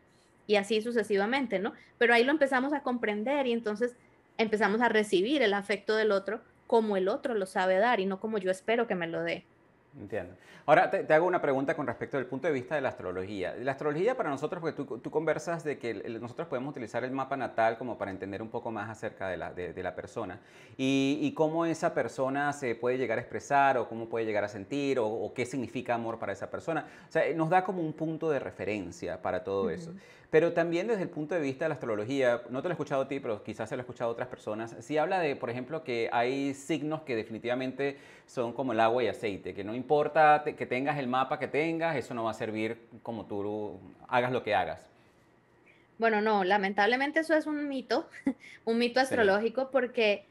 Speaker 1: Y así sucesivamente, ¿no? Pero ahí lo empezamos a comprender y entonces empezamos a recibir el afecto del otro como el otro lo sabe dar y no como yo espero que me lo dé.
Speaker 3: Entiendo. Ahora te, hago una pregunta con respecto del punto de vista de la astrología. La astrología para nosotros, porque tú, conversas de que nosotros podemos utilizar el mapa natal como para entender un poco más acerca de la, persona y, cómo esa persona se puede llegar a expresar o cómo puede llegar a sentir o, qué significa amor para esa persona. O sea, nos da como un punto de referencia para todo eso. Pero también desde el punto de vista de la astrología, no te lo he escuchado a ti, pero quizás se lo he escuchado a otras personas, si habla de, por ejemplo, que hay signos que definitivamente son como el agua y aceite, que no importa que tengas el mapa que tengas, eso no va a servir como tú hagas lo que hagas.
Speaker 1: Bueno, no, lamentablemente eso es un mito, un mito astrológico, porque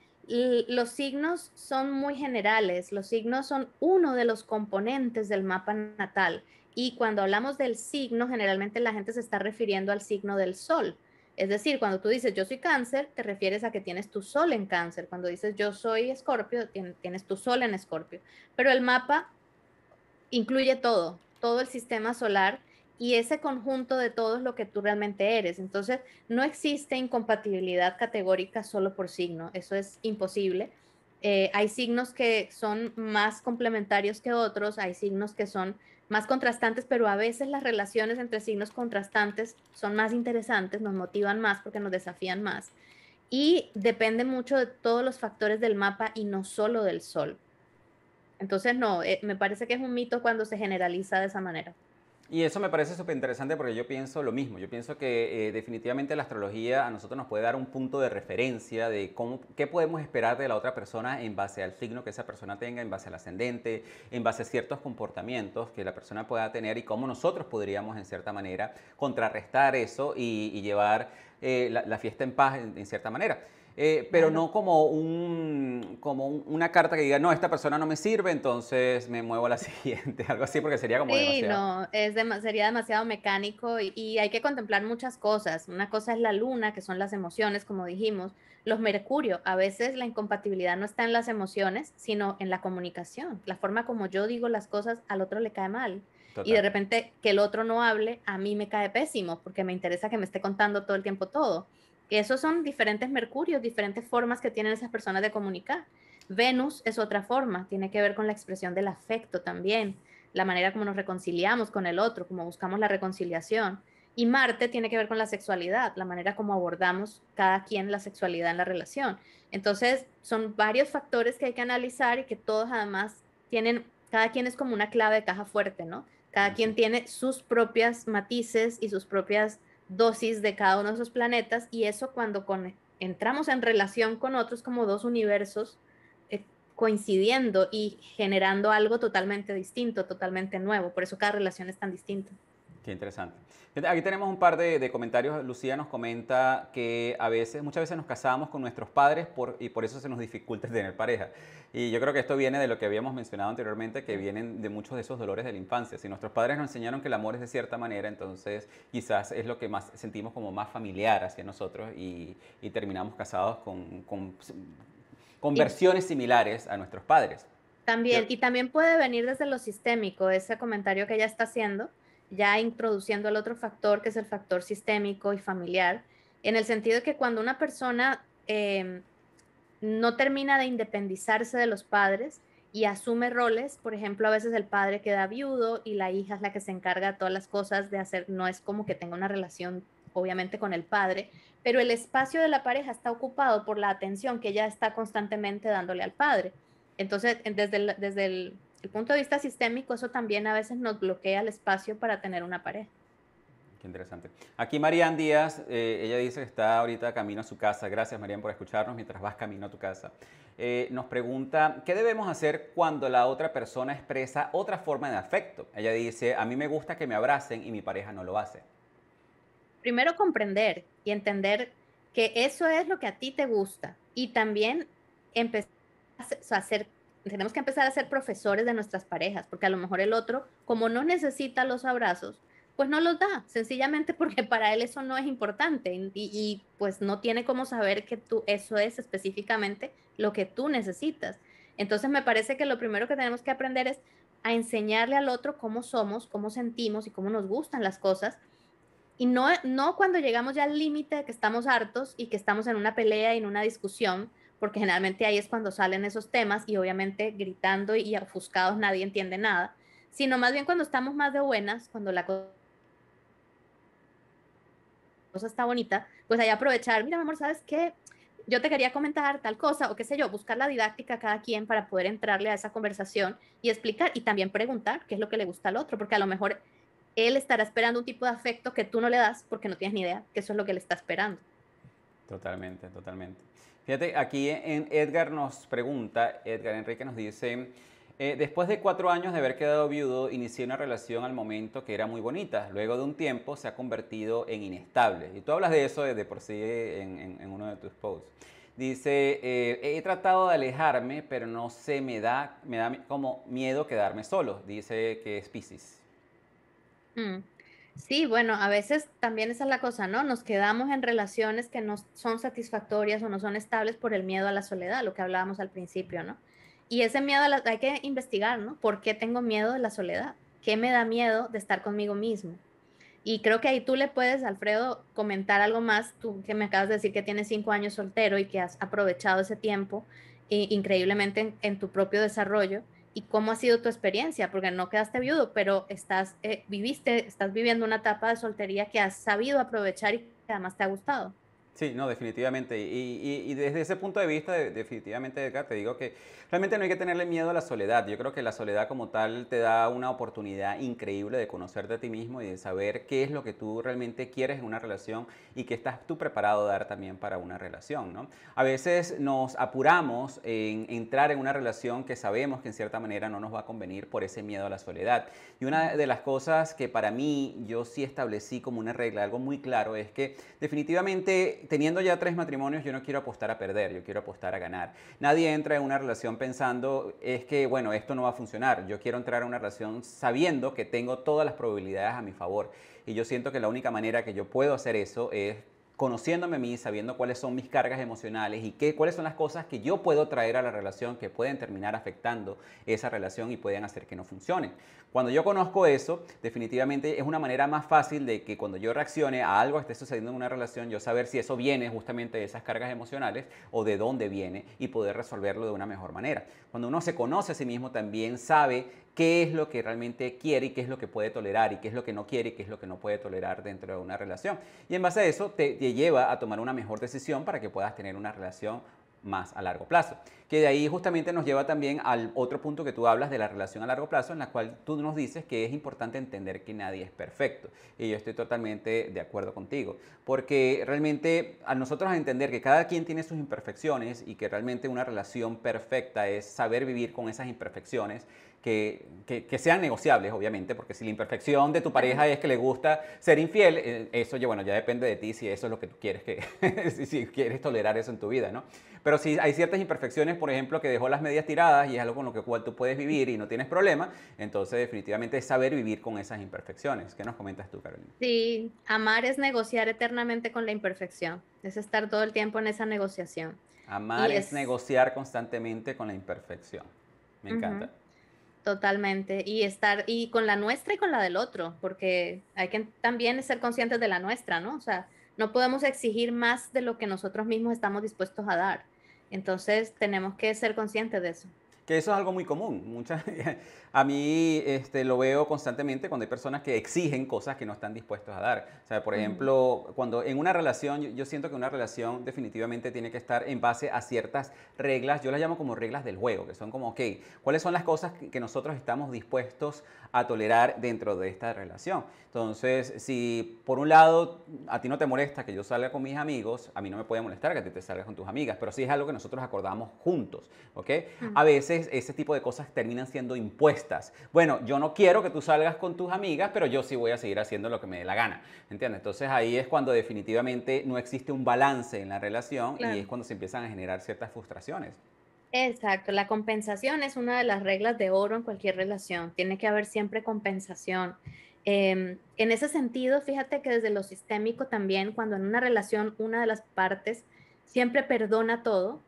Speaker 1: los signos son muy generales, los signos son uno de los componentes del mapa natal. Y cuando hablamos del signo, generalmente la gente se está refiriendo al signo del sol. Es decir, cuando tú dices yo soy cáncer, te refieres a que tienes tu sol en cáncer. Cuando dices yo soy escorpio, tienes tu sol en escorpio. Pero el mapa incluye todo, todo el sistema solar y ese conjunto de todo es lo que tú realmente eres. Entonces, no existe incompatibilidad categórica solo por signo, eso es imposible. Eh, hay signos que son más complementarios que otros, hay signos que son más contrastantes, pero a veces las relaciones entre signos contrastantes son más interesantes, nos motivan más porque nos desafían más. Y depende mucho de todos los factores del mapa y no solo del sol. Entonces, no, eh, me parece que es un mito cuando se generaliza de esa manera.
Speaker 3: Y eso me parece súper interesante porque yo pienso lo mismo. Yo pienso que eh, definitivamente la astrología a nosotros nos puede dar un punto de referencia de qué podemos esperar de la otra persona en base al signo que esa persona tenga, en base al ascendente, en base a ciertos comportamientos que la persona pueda tener y cómo nosotros podríamos en cierta manera contrarrestar eso y, llevar eh, la, fiesta en paz en cierta manera. Eh, pero no como, un, como una carta que diga, no, esta persona no me sirve, entonces me muevo a la siguiente, algo así, porque sería como sí, no,
Speaker 1: es sería demasiado mecánico y, hay que contemplar muchas cosas. Una cosa es la luna, que son las emociones, como dijimos, los mercurio, a veces la incompatibilidad no está en las emociones, sino en la comunicación, la forma como yo digo las cosas al otro le cae mal. Y de repente que el otro no hable, a mí me cae pésimo, porque me interesa que me esté contando todo el tiempo todo. Esos son diferentes mercurios, diferentes formas que tienen esas personas de comunicar. Venus es otra forma, tiene que ver con la expresión del afecto también, la manera como nos reconciliamos con el otro, como buscamos la reconciliación. Y Marte tiene que ver con la sexualidad, la manera como abordamos cada quien la sexualidad en la relación. Entonces, son varios factores que hay que analizar y que todos además tienen, cada quien es como una clave de caja fuerte, ¿no? Cada quien tiene sus propias matices y sus propias dosis de cada uno de esos planetas y eso cuando con, entramos en relación con otros como dos universos eh, coincidiendo y generando algo totalmente distinto, totalmente nuevo. Por eso cada relación es tan distinta.
Speaker 3: Qué interesante. Aquí tenemos un par de, comentarios. Lucía nos comenta que a veces, muchas veces nos casamos con nuestros padres y por eso se nos dificulta tener pareja. Y yo creo que esto viene de lo que habíamos mencionado anteriormente, que vienen de muchos de esos dolores de la infancia. Si nuestros padres nos enseñaron que el amor es de cierta manera, entonces quizás es lo que más sentimos como más familiar hacia nosotros y, terminamos casados con, con, con versiones similares a nuestros padres.
Speaker 1: También, y también puede venir desde lo sistémico, ese comentario que ella está haciendo, ya introduciendo el otro factor, que es el factor sistémico y familiar, en el sentido de que cuando una persona eh, no termina de independizarse de los padres y asume roles, por ejemplo, a veces el padre queda viudo y la hija es la que se encarga de todas las cosas de hacer, no es como que tenga una relación obviamente con el padre, pero el espacio de la pareja está ocupado por la atención que ella está constantemente dándole al padre. Entonces, desde desde el el punto de vista sistémico, eso también a veces nos bloquea el espacio para tener una pareja.
Speaker 3: Qué interesante. Aquí Marían Díaz, eh, ella dice que está ahorita camino a su casa. Gracias Marían, por escucharnos mientras vas camino a tu casa. Eh, nos pregunta, ¿qué debemos hacer cuando la otra persona expresa otra forma de afecto? Ella dice, a mí me gusta que me abracen y mi pareja no lo hace.
Speaker 1: Primero comprender y entender que eso es lo que a ti te gusta y también empezar a hacer tenemos que empezar a ser profesores de nuestras parejas, porque a lo mejor el otro, como no necesita los abrazos, pues no los da, sencillamente porque para él eso no es importante y, pues no tiene cómo saber que tú, eso es específicamente lo que tú necesitas. Entonces me parece que lo primero que tenemos que aprender es a enseñarle al otro cómo somos, cómo sentimos y cómo nos gustan las cosas. Y no, no cuando llegamos ya al límite de que estamos hartos y que estamos en una pelea y en una discusión, porque generalmente ahí es cuando salen esos temas y obviamente gritando y ofuscados nadie entiende nada, sino más bien cuando estamos más de buenas, cuando la cosa está bonita, pues ahí aprovechar, mira, mi amor, ¿sabes qué? Yo te quería comentar tal cosa o qué sé yo, buscar la didáctica a cada quien para poder entrarle a esa conversación y explicar y también preguntar qué es lo que le gusta al otro, porque a lo mejor él estará esperando un tipo de afecto que tú no le das porque no tienes ni idea que eso es lo que le está esperando.
Speaker 3: Totalmente, totalmente. Fíjate, aquí en Edgar nos pregunta, Edgar Enrique nos dice, eh, después de cuatro años de haber quedado viudo, inicié una relación al momento que era muy bonita. Luego de un tiempo se ha convertido en inestable. Y tú hablas de eso desde por sí en, uno de tus posts. Dice, eh, he tratado de alejarme, pero no se me da, me da como miedo quedarme solo. Dice que es Pisces.
Speaker 1: Mm. Sí, bueno, a veces también esa es la cosa, ¿no? Nos quedamos en relaciones que no son satisfactorias o no son estables por el miedo a la soledad, lo que hablábamos al principio, ¿no? Y ese miedo hay que investigar, ¿no? ¿Por qué tengo miedo de la soledad? ¿Qué me da miedo de estar conmigo mismo? Y creo que ahí tú le puedes, Alfredo, comentar algo más, tú que me acabas de decir que tienes cinco años soltero y que has aprovechado ese tiempo eh, increíblemente en tu propio desarrollo y cómo ha sido tu experiencia, porque no quedaste viudo, pero estás, eh, viviste, estás viviendo una etapa de soltería que has sabido aprovechar y que además te ha gustado.
Speaker 3: Sí, no, definitivamente. Y, desde ese punto de vista, definitivamente, Edgar, te digo que realmente no hay que tenerle miedo a la soledad. Yo creo que la soledad como tal te da una oportunidad increíble de conocerte a ti mismo y de saber qué es lo que tú realmente quieres en una relación y qué estás tú preparado a dar también para una relación. ¿no? A veces nos apuramos en entrar en una relación que sabemos que en cierta manera no nos va a convenir por ese miedo a la soledad. Y una de las cosas que para mí yo sí establecí como una regla, algo muy claro, es que definitivamente teniendo ya tres matrimonios, yo no quiero apostar a perder, yo quiero apostar a ganar. Nadie entra en una relación pensando, es que, bueno, esto no va a funcionar. Yo quiero entrar a una relación sabiendo que tengo todas las probabilidades a mi favor. Y yo siento que la única manera que yo puedo hacer eso es conociéndome a mí, sabiendo cuáles son mis cargas emocionales y qué, cuáles son las cosas que yo puedo traer a la relación que pueden terminar afectando esa relación y pueden hacer que no funcione. Cuando yo conozco eso, definitivamente es una manera más fácil de que cuando yo reaccione a algo que esté sucediendo en una relación, yo saber si eso viene justamente de esas cargas emocionales o de dónde viene y poder resolverlo de una mejor manera. Cuando uno se conoce a sí mismo, también sabe qué es lo que realmente quiere y qué es lo que puede tolerar y qué es lo que no quiere y qué es lo que no puede tolerar dentro de una relación. Y en base a eso te, lleva a tomar una mejor decisión para que puedas tener una relación más a largo plazo. Que de ahí justamente nos lleva también al otro punto que tú hablas de la relación a largo plazo, en la cual tú nos dices que es importante entender que nadie es perfecto. Y yo estoy totalmente de acuerdo contigo, porque realmente a nosotros entender que cada quien tiene sus imperfecciones y que realmente una relación perfecta es saber vivir con esas imperfecciones, que, sean negociables, obviamente, porque si la imperfección de tu pareja es que le gusta ser infiel, eh, eso ya, bueno, ya depende de ti si eso es lo que tú quieres, que, si, quieres tolerar eso en tu vida, ¿no? Pero si hay ciertas imperfecciones, por ejemplo, que dejó las medias tiradas y es algo con lo que cual tú puedes vivir y no tienes problema, entonces definitivamente es saber vivir con esas imperfecciones. ¿Qué nos comentas tú, Carolina?
Speaker 1: Sí, amar es negociar eternamente con la imperfección, es estar todo el tiempo en esa negociación.
Speaker 3: Amar es... negociar constantemente con la imperfección. Me encanta.
Speaker 1: Totalmente, y estar y con la nuestra y con la del otro, porque hay que también ser conscientes de la nuestra, ¿no? O sea, no podemos exigir más de lo que nosotros mismos estamos dispuestos a dar. Entonces, tenemos que ser conscientes de eso.
Speaker 3: Que eso es algo muy común. Muchas, a mí este, lo veo constantemente cuando hay personas que exigen cosas que no están dispuestos a dar. O sea, por mm. ejemplo, cuando en una relación, yo, siento que una relación definitivamente tiene que estar en base a ciertas reglas, yo las llamo como reglas del juego, que son como, ok, ¿cuáles son las cosas que nosotros estamos dispuestos a tolerar dentro de esta relación? Entonces, si por un lado a ti no te molesta que yo salga con mis amigos, a mí no me puede molestar que te, salgas con tus amigas, pero sí es algo que nosotros acordamos juntos, ¿ok? Mm. A veces ese tipo de cosas terminan siendo impuestas. Bueno, yo no quiero que tú salgas con tus amigas, pero yo sí voy a seguir haciendo lo que me dé la gana. ¿Entiendes? Entonces ahí es cuando definitivamente no existe un balance en la relación y es cuando se empiezan a generar ciertas frustraciones.
Speaker 1: Exacto, la compensación es una de las reglas de oro en cualquier relación. Tiene que haber siempre compensación. Em, en ese sentido, fíjate que desde lo sistémico también, cuando en una relación una de las partes siempre perdona todo,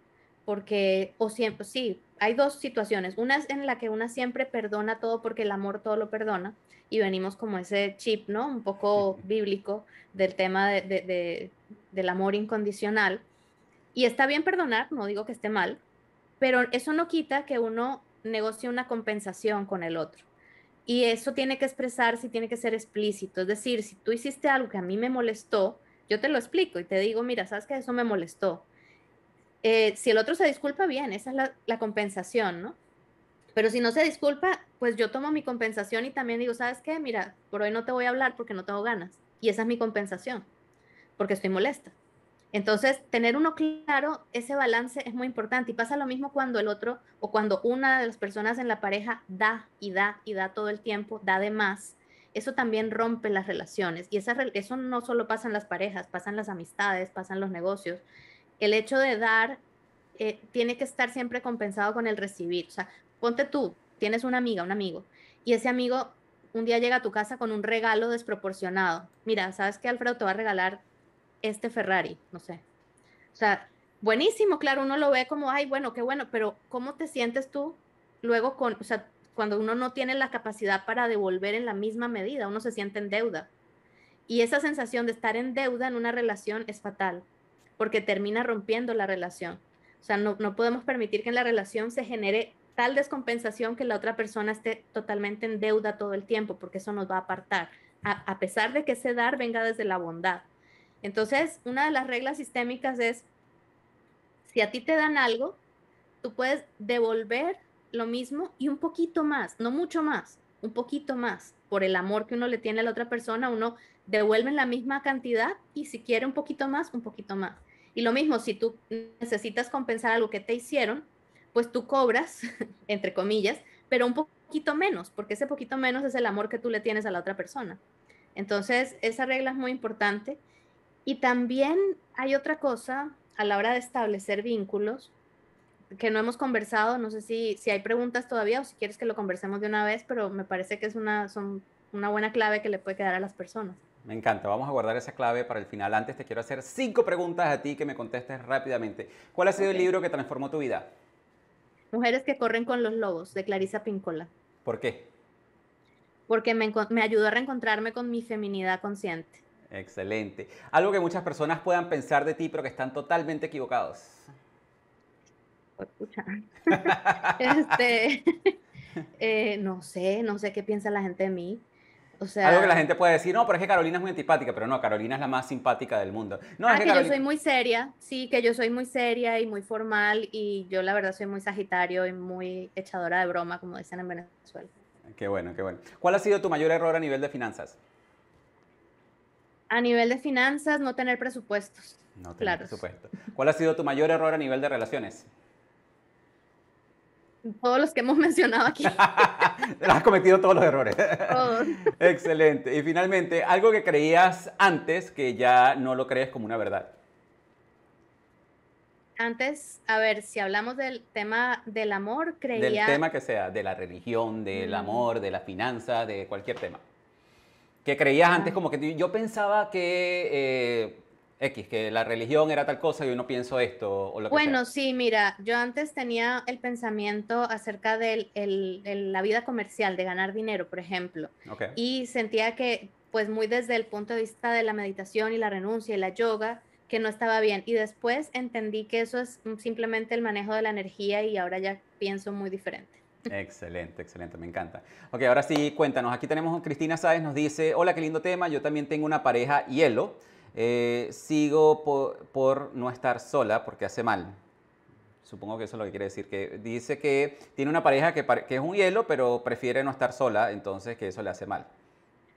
Speaker 1: porque, o siempre, sí, hay dos situaciones. Una es en la que una siempre perdona todo porque el amor todo lo perdona y venimos como ese chip, ¿no? Un poco bíblico del tema de, del amor incondicional. Y está bien perdonar, no digo que esté mal, pero eso no quita que uno negocie una compensación con el otro. Y eso tiene que expresarse y tiene que ser explícito. Es decir, si tú hiciste algo que a mí me molestó, yo te lo explico y te digo, mira, sabes que eso me molestó eh, si el otro se disculpa, bien, esa es la, compensación, ¿no? Pero si no se disculpa, pues yo tomo mi compensación y también digo, ¿sabes qué? Mira, por hoy no te voy a hablar porque no tengo ganas. Y esa es mi compensación, porque estoy molesta. Entonces, tener uno claro, ese balance es muy importante. Y pasa lo mismo cuando el otro o cuando una de las personas en la pareja da y da y da todo el tiempo, da de más. Eso también rompe las relaciones. Y esa, eso no solo pasa en las parejas, pasan las amistades, pasan los negocios el hecho de dar eh, tiene que estar siempre compensado con el recibir. O sea, ponte tú, tienes una amiga, un amigo, y ese amigo un día llega a tu casa con un regalo desproporcionado. Mira, ¿sabes que Alfredo te va a regalar este Ferrari? No sé. O sea, buenísimo, claro, uno lo ve como, ay, bueno, qué bueno, pero ¿cómo te sientes tú luego con, o sea, cuando uno no tiene la capacidad para devolver en la misma medida, uno se siente en deuda. Y esa sensación de estar en deuda en una relación es fatal porque termina rompiendo la relación. O sea, no, podemos permitir que en la relación se genere tal descompensación que la otra persona esté totalmente en deuda todo el tiempo, porque eso nos va a apartar, a, a, pesar de que ese dar venga desde la bondad. Entonces, una de las reglas sistémicas es, si a ti te dan algo, tú puedes devolver lo mismo y un poquito más, no mucho más, un poquito más, por el amor que uno le tiene a la otra persona, uno devuelve la misma cantidad y si quiere un poquito más, un poquito más. Y lo mismo, si tú necesitas compensar algo que te hicieron, pues tú cobras, entre comillas, pero un poquito menos, porque ese poquito menos es el amor que tú le tienes a la otra persona. Entonces, esa regla es muy importante. Y también hay otra cosa a la hora de establecer vínculos que no hemos conversado, no sé si, si hay preguntas todavía o si quieres que lo conversemos de una vez, pero me parece que es una, son una buena clave que le puede quedar a las personas.
Speaker 3: Me encanta, vamos a guardar esa clave para el final. Antes te quiero hacer cinco preguntas a ti que me contestes rápidamente. ¿Cuál ha sido el libro que transformó tu vida?
Speaker 1: Mujeres que corren con los lobos, de Clarisa Pincola. ¿Por qué? Porque me, ayudó a reencontrarme con mi feminidad consciente.
Speaker 3: Excelente. Algo que muchas personas puedan pensar de ti, pero que están totalmente equivocados. Pues,
Speaker 1: este, eh, no sé, no sé qué piensa la gente de mí. Algo que la gente
Speaker 3: puede decir, no, pero es que Carolina es muy antipática, pero no, Carolina es la más simpática del mundo. No, ah, que, yo soy
Speaker 1: muy seria, sí, que yo soy muy seria y muy formal y yo la verdad soy muy sagitario y muy echadora de broma, como dicen en Venezuela.
Speaker 3: Qué bueno, qué bueno. ¿Cuál ha sido tu mayor error a nivel de finanzas?
Speaker 1: A nivel de finanzas, no tener presupuestos.
Speaker 3: No tener claro. presupuesto. ¿Cuál ha sido tu mayor error a nivel de relaciones?
Speaker 1: todos los que hemos mencionado aquí.
Speaker 3: has cometido todos los errores.
Speaker 1: Todos.
Speaker 3: Excelente. Y finalmente, algo que creías antes que ya no lo crees como una verdad.
Speaker 1: Antes, a ver, si hablamos del tema del amor, creía... Del tema
Speaker 3: que sea, de la religión, del mm. amor, de la finanza, de cualquier tema. Que creías antes ah. como que yo pensaba que eh, X, que la religión era tal cosa y hoy no pienso esto. O lo bueno,
Speaker 1: sí, mira, yo antes tenía el pensamiento acerca de la vida comercial, de ganar dinero, por ejemplo. Y sentía que, pues muy desde el punto de vista de la meditación y la renuncia y la yoga, que no estaba bien. Y después entendí que eso es simplemente el manejo de la energía y ahora ya pienso muy diferente.
Speaker 3: Excelente, excelente, me encanta. Ok, ahora sí, cuéntanos. Aquí tenemos a Cristina Sáez, nos dice, hola, qué lindo tema. Yo también tengo una pareja hielo eh, sigo por, no estar sola porque hace mal. Supongo que eso es lo que quiere decir, que dice que tiene una pareja que, es un hielo, pero prefiere no estar sola, entonces que eso le hace mal.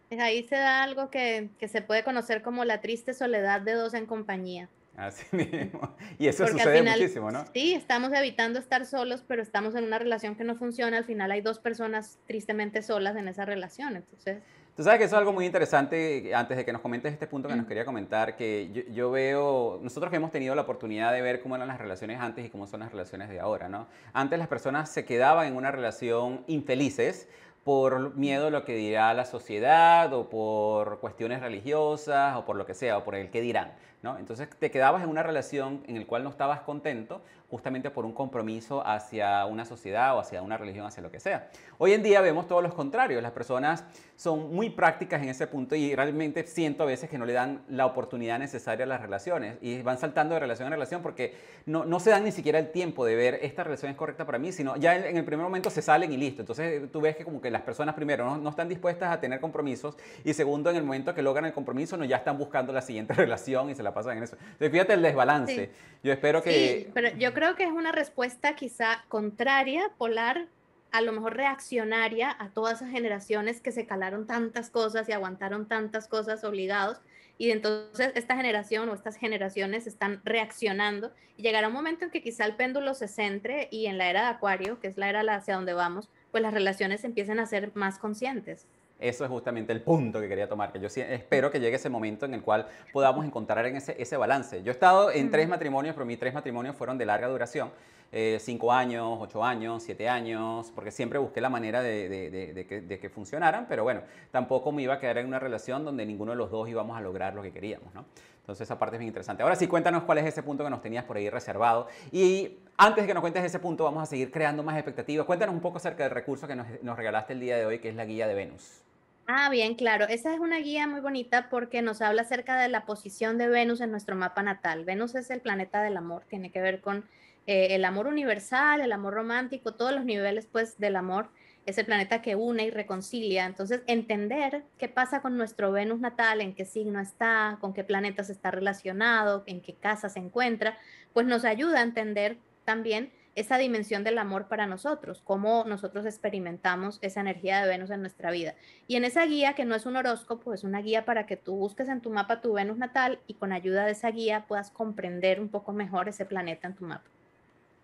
Speaker 1: Pues ahí se da algo que, se puede conocer como la triste soledad de dos en compañía.
Speaker 3: Así mismo. Y eso sucede muchísimo, ¿no?
Speaker 1: Sí, estamos evitando estar solos, pero estamos en una relación que no funciona. Al final hay dos personas tristemente solas en esa relación. Entonces,
Speaker 3: Tú sabes que eso es algo muy interesante, eh, antes de que nos comentes este punto que nos mm. quería comentar, que yo, veo, nosotros que hemos tenido la oportunidad de ver cómo eran las relaciones antes y cómo son las relaciones de ahora, ¿no? Antes las personas se quedaban en una relación infelices por miedo a lo que dirá la sociedad o por cuestiones religiosas o por lo que sea, o por el que dirán, ¿no? Entonces te quedabas en una relación en la cual no estabas contento justamente por un compromiso hacia una sociedad o hacia una religión, hacia lo que sea. Hoy en día vemos todos los contrarios, las personas son muy prácticas en ese punto y realmente siento a veces que no le dan la oportunidad necesaria a las relaciones y van saltando de relación en relación porque no, no se dan ni siquiera el tiempo de ver esta relación es correcta para mí, sino ya en, el primer momento se salen y listo. Entonces eh, tú ves que como que las personas primero no, están dispuestas a tener compromisos y segundo en el momento que logran el compromiso no ya están buscando la siguiente relación y se la pasan en eso. Entonces fíjate el desbalance. Yo espero que... Sí, pero creo que
Speaker 1: es una respuesta quizá contraria, polar, a lo mejor reaccionaria a todas esas generaciones que se calaron tantas cosas y aguantaron tantas cosas obligados. Y entonces esta generación o estas generaciones están reaccionando y llegará un momento en que quizá el péndulo se centre y en la era de Acuario, que es la era hacia donde vamos, pues las relaciones empiecen a ser más conscientes.
Speaker 3: Eso es justamente el punto que quería tomar, que yo espero que llegue ese momento en el cual podamos encontrar ese, balance. Yo he estado en tres mm. matrimonios, pero mis tres matrimonios fueron de larga duración, eh, cinco años, ocho años, siete años, porque siempre busqué la manera de, que, de, que, funcionaran, pero bueno, tampoco me iba a quedar en una relación donde ninguno de los dos íbamos a lograr lo que queríamos, ¿no? Entonces esa parte es bien interesante. Ahora sí, cuéntanos cuál es ese punto que nos tenías por ahí reservado. Y antes de que nos cuentes ese punto, vamos a seguir creando más expectativas. Cuéntanos un poco acerca del recurso que nos, regalaste el día de hoy, que es la guía de Venus.
Speaker 1: Ah, bien, claro. Esa es una guía muy bonita porque nos habla acerca de la posición de Venus en nuestro mapa natal. Venus es el planeta del amor, tiene que ver con eh, el amor universal, el amor romántico, todos los niveles pues del amor ese planeta que une y reconcilia. Entonces, entender qué pasa con nuestro Venus natal, en qué signo está, con qué planetas está relacionado, en qué casa se encuentra, pues nos ayuda a entender también esa dimensión del amor para nosotros, cómo nosotros experimentamos esa energía de Venus en nuestra vida. Y en esa guía, que no es un horóscopo, es una guía para que tú busques en tu mapa tu Venus natal y con ayuda de esa guía puedas comprender un poco mejor ese planeta en tu mapa.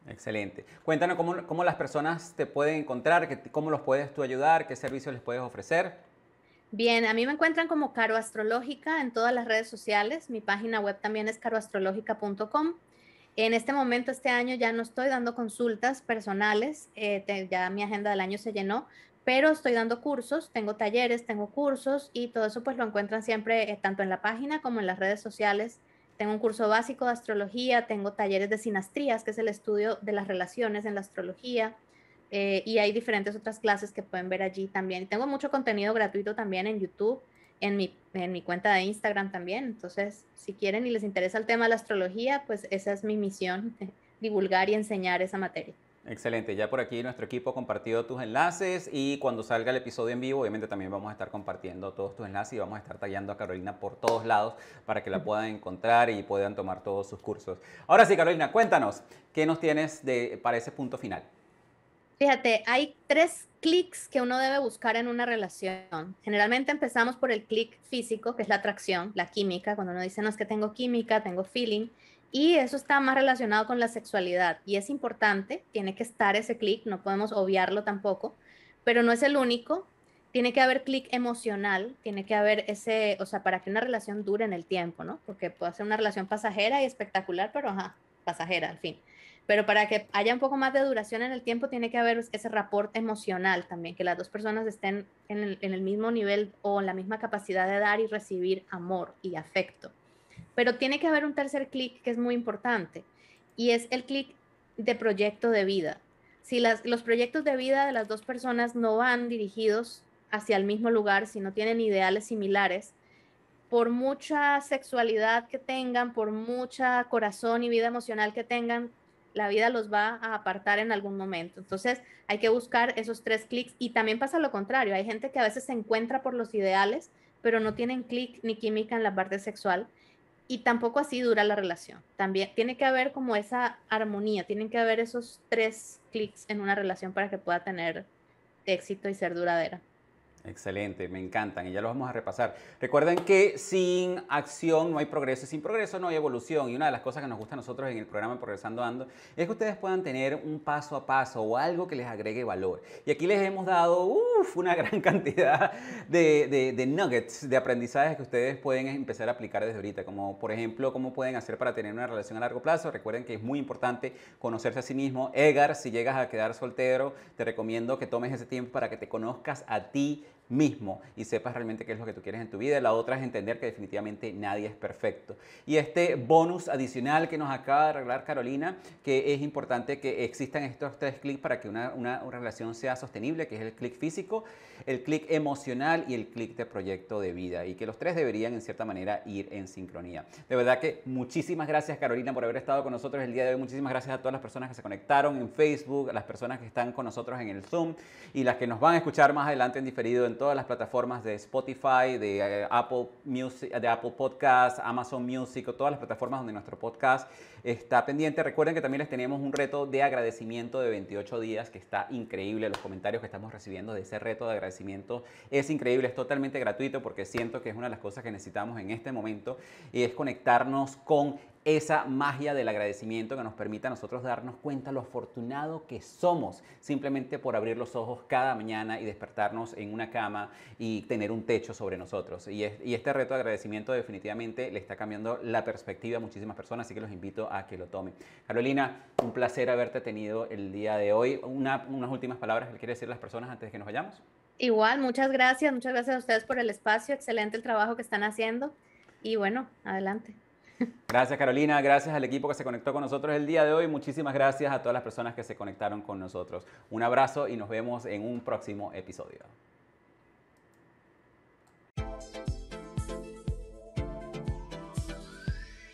Speaker 3: Excelente. Cuéntanos cómo, las personas te pueden encontrar, cómo los puedes tú ayudar, qué servicios les puedes ofrecer.
Speaker 1: Bien, a mí me encuentran como Caro Astrológica en todas las redes sociales. Mi página web también es caroastrológica.com. En este momento, este año ya no estoy dando consultas personales, eh, ya mi agenda del año se llenó, pero estoy dando cursos, tengo talleres, tengo cursos y todo eso pues lo encuentran siempre eh, tanto en la página como en las redes sociales tengo un curso básico de astrología, tengo talleres de sinastrías, que es el estudio de las relaciones en la astrología, eh, y hay diferentes otras clases que pueden ver allí también. Tengo mucho contenido gratuito también en YouTube, en mi, en mi cuenta de Instagram también. Entonces, si quieren y les interesa el tema de la astrología, pues esa es mi misión, divulgar y enseñar esa materia.
Speaker 3: Excelente, ya por aquí nuestro equipo ha compartido tus enlaces y cuando salga el episodio en vivo, obviamente también vamos a estar compartiendo todos tus enlaces y vamos a estar tallando a Carolina por todos lados para que la puedan encontrar y puedan tomar todos sus cursos. Ahora sí, Carolina, cuéntanos, ¿qué nos tienes de, para ese punto final?
Speaker 1: Fíjate, hay tres clics que uno debe buscar en una relación. Generalmente empezamos por el clic físico, que es la atracción, la química, cuando uno dice, no es que tengo química, tengo feeling. Y eso está más relacionado con la sexualidad y es importante, tiene que estar ese clic, no podemos obviarlo tampoco, pero no es el único. Tiene que haber clic emocional, tiene que haber ese, o sea, para que una relación dure en el tiempo, ¿no? Porque puede ser una relación pasajera y espectacular, pero ajá, pasajera, al fin. Pero para que haya un poco más de duración en el tiempo, tiene que haber ese rapport emocional también, que las dos personas estén en en el mismo nivel o en la misma capacidad de dar y recibir amor y afecto. Pero tiene que haber un tercer clic que es muy importante y es el clic de proyecto de vida. Si los proyectos de vida de las dos personas no van dirigidos hacia el mismo lugar, si no tienen ideales similares, por mucha sexualidad que tengan, por mucha corazón y vida emocional que tengan, la vida los va a apartar en algún momento. Entonces hay que buscar esos tres clics y también pasa lo contrario. Hay gente que a veces se encuentra por los ideales, pero no tienen clic ni química en la parte sexual y tampoco así dura la relación. También tiene que haber como esa armonía, tienen que haber esos tres clics en una relación para que pueda tener éxito y ser duradera.
Speaker 3: Excelente, me encantan y ya lo vamos a repasar. Recuerden que sin acción no hay progreso, sin progreso no hay evolución y una de las cosas que nos gusta a nosotros en el programa Progresando Ando es que ustedes puedan tener un paso a paso o algo que les agregue valor. Y aquí les hemos dado una gran cantidad de, de nuggets, de aprendizajes que ustedes pueden empezar a aplicar desde ahorita, como por ejemplo cómo pueden hacer para tener una relación a largo plazo. Recuerden que es muy importante conocerse a sí mismo. Edgar, si llegas a quedar soltero, te recomiendo que tomes ese tiempo para que te conozcas a ti mismo y sepas realmente qué es lo que tú quieres en tu vida. La otra es entender que definitivamente nadie es perfecto. Y este bonus adicional que nos acaba de arreglar Carolina, que es importante que existan estos tres clics para que una, una, relación sea sostenible, que es el clic físico, el clic emocional y el clic de proyecto de vida. Y que los tres deberían en cierta manera ir en sincronía. De verdad que muchísimas gracias Carolina por haber estado con nosotros el día de hoy. Muchísimas gracias a todas las personas que se conectaron en Facebook, a las personas que están con nosotros en el Zoom y las que nos van a escuchar más adelante en diferido en todas las plataformas de Spotify, de eh, Apple Music, de Apple Podcast, Amazon Music, todas las plataformas donde nuestro podcast está pendiente. Recuerden que también les tenemos un reto de agradecimiento de 28 días que está increíble. Los comentarios que estamos recibiendo de ese reto de agradecimiento es increíble, es totalmente gratuito porque siento que es una de las cosas que necesitamos en este momento y es conectarnos con esa magia del agradecimiento que nos permita a nosotros darnos cuenta lo afortunado que somos simplemente por abrir los ojos cada mañana y despertarnos en una cama y tener un techo sobre nosotros. Y, este reto de agradecimiento definitivamente le está cambiando la perspectiva a muchísimas personas, así que los invito a que lo tomen. Carolina, un placer haberte tenido el día de hoy. unas últimas palabras que quiere decir las personas antes de que nos vayamos.
Speaker 1: Igual, muchas gracias, muchas gracias a ustedes por el espacio, excelente el trabajo que están haciendo y bueno, adelante.
Speaker 3: Gracias Carolina, gracias al equipo que se conectó con nosotros el día de hoy. Muchísimas gracias a todas las personas que se conectaron con nosotros. Un abrazo y nos vemos en un próximo episodio.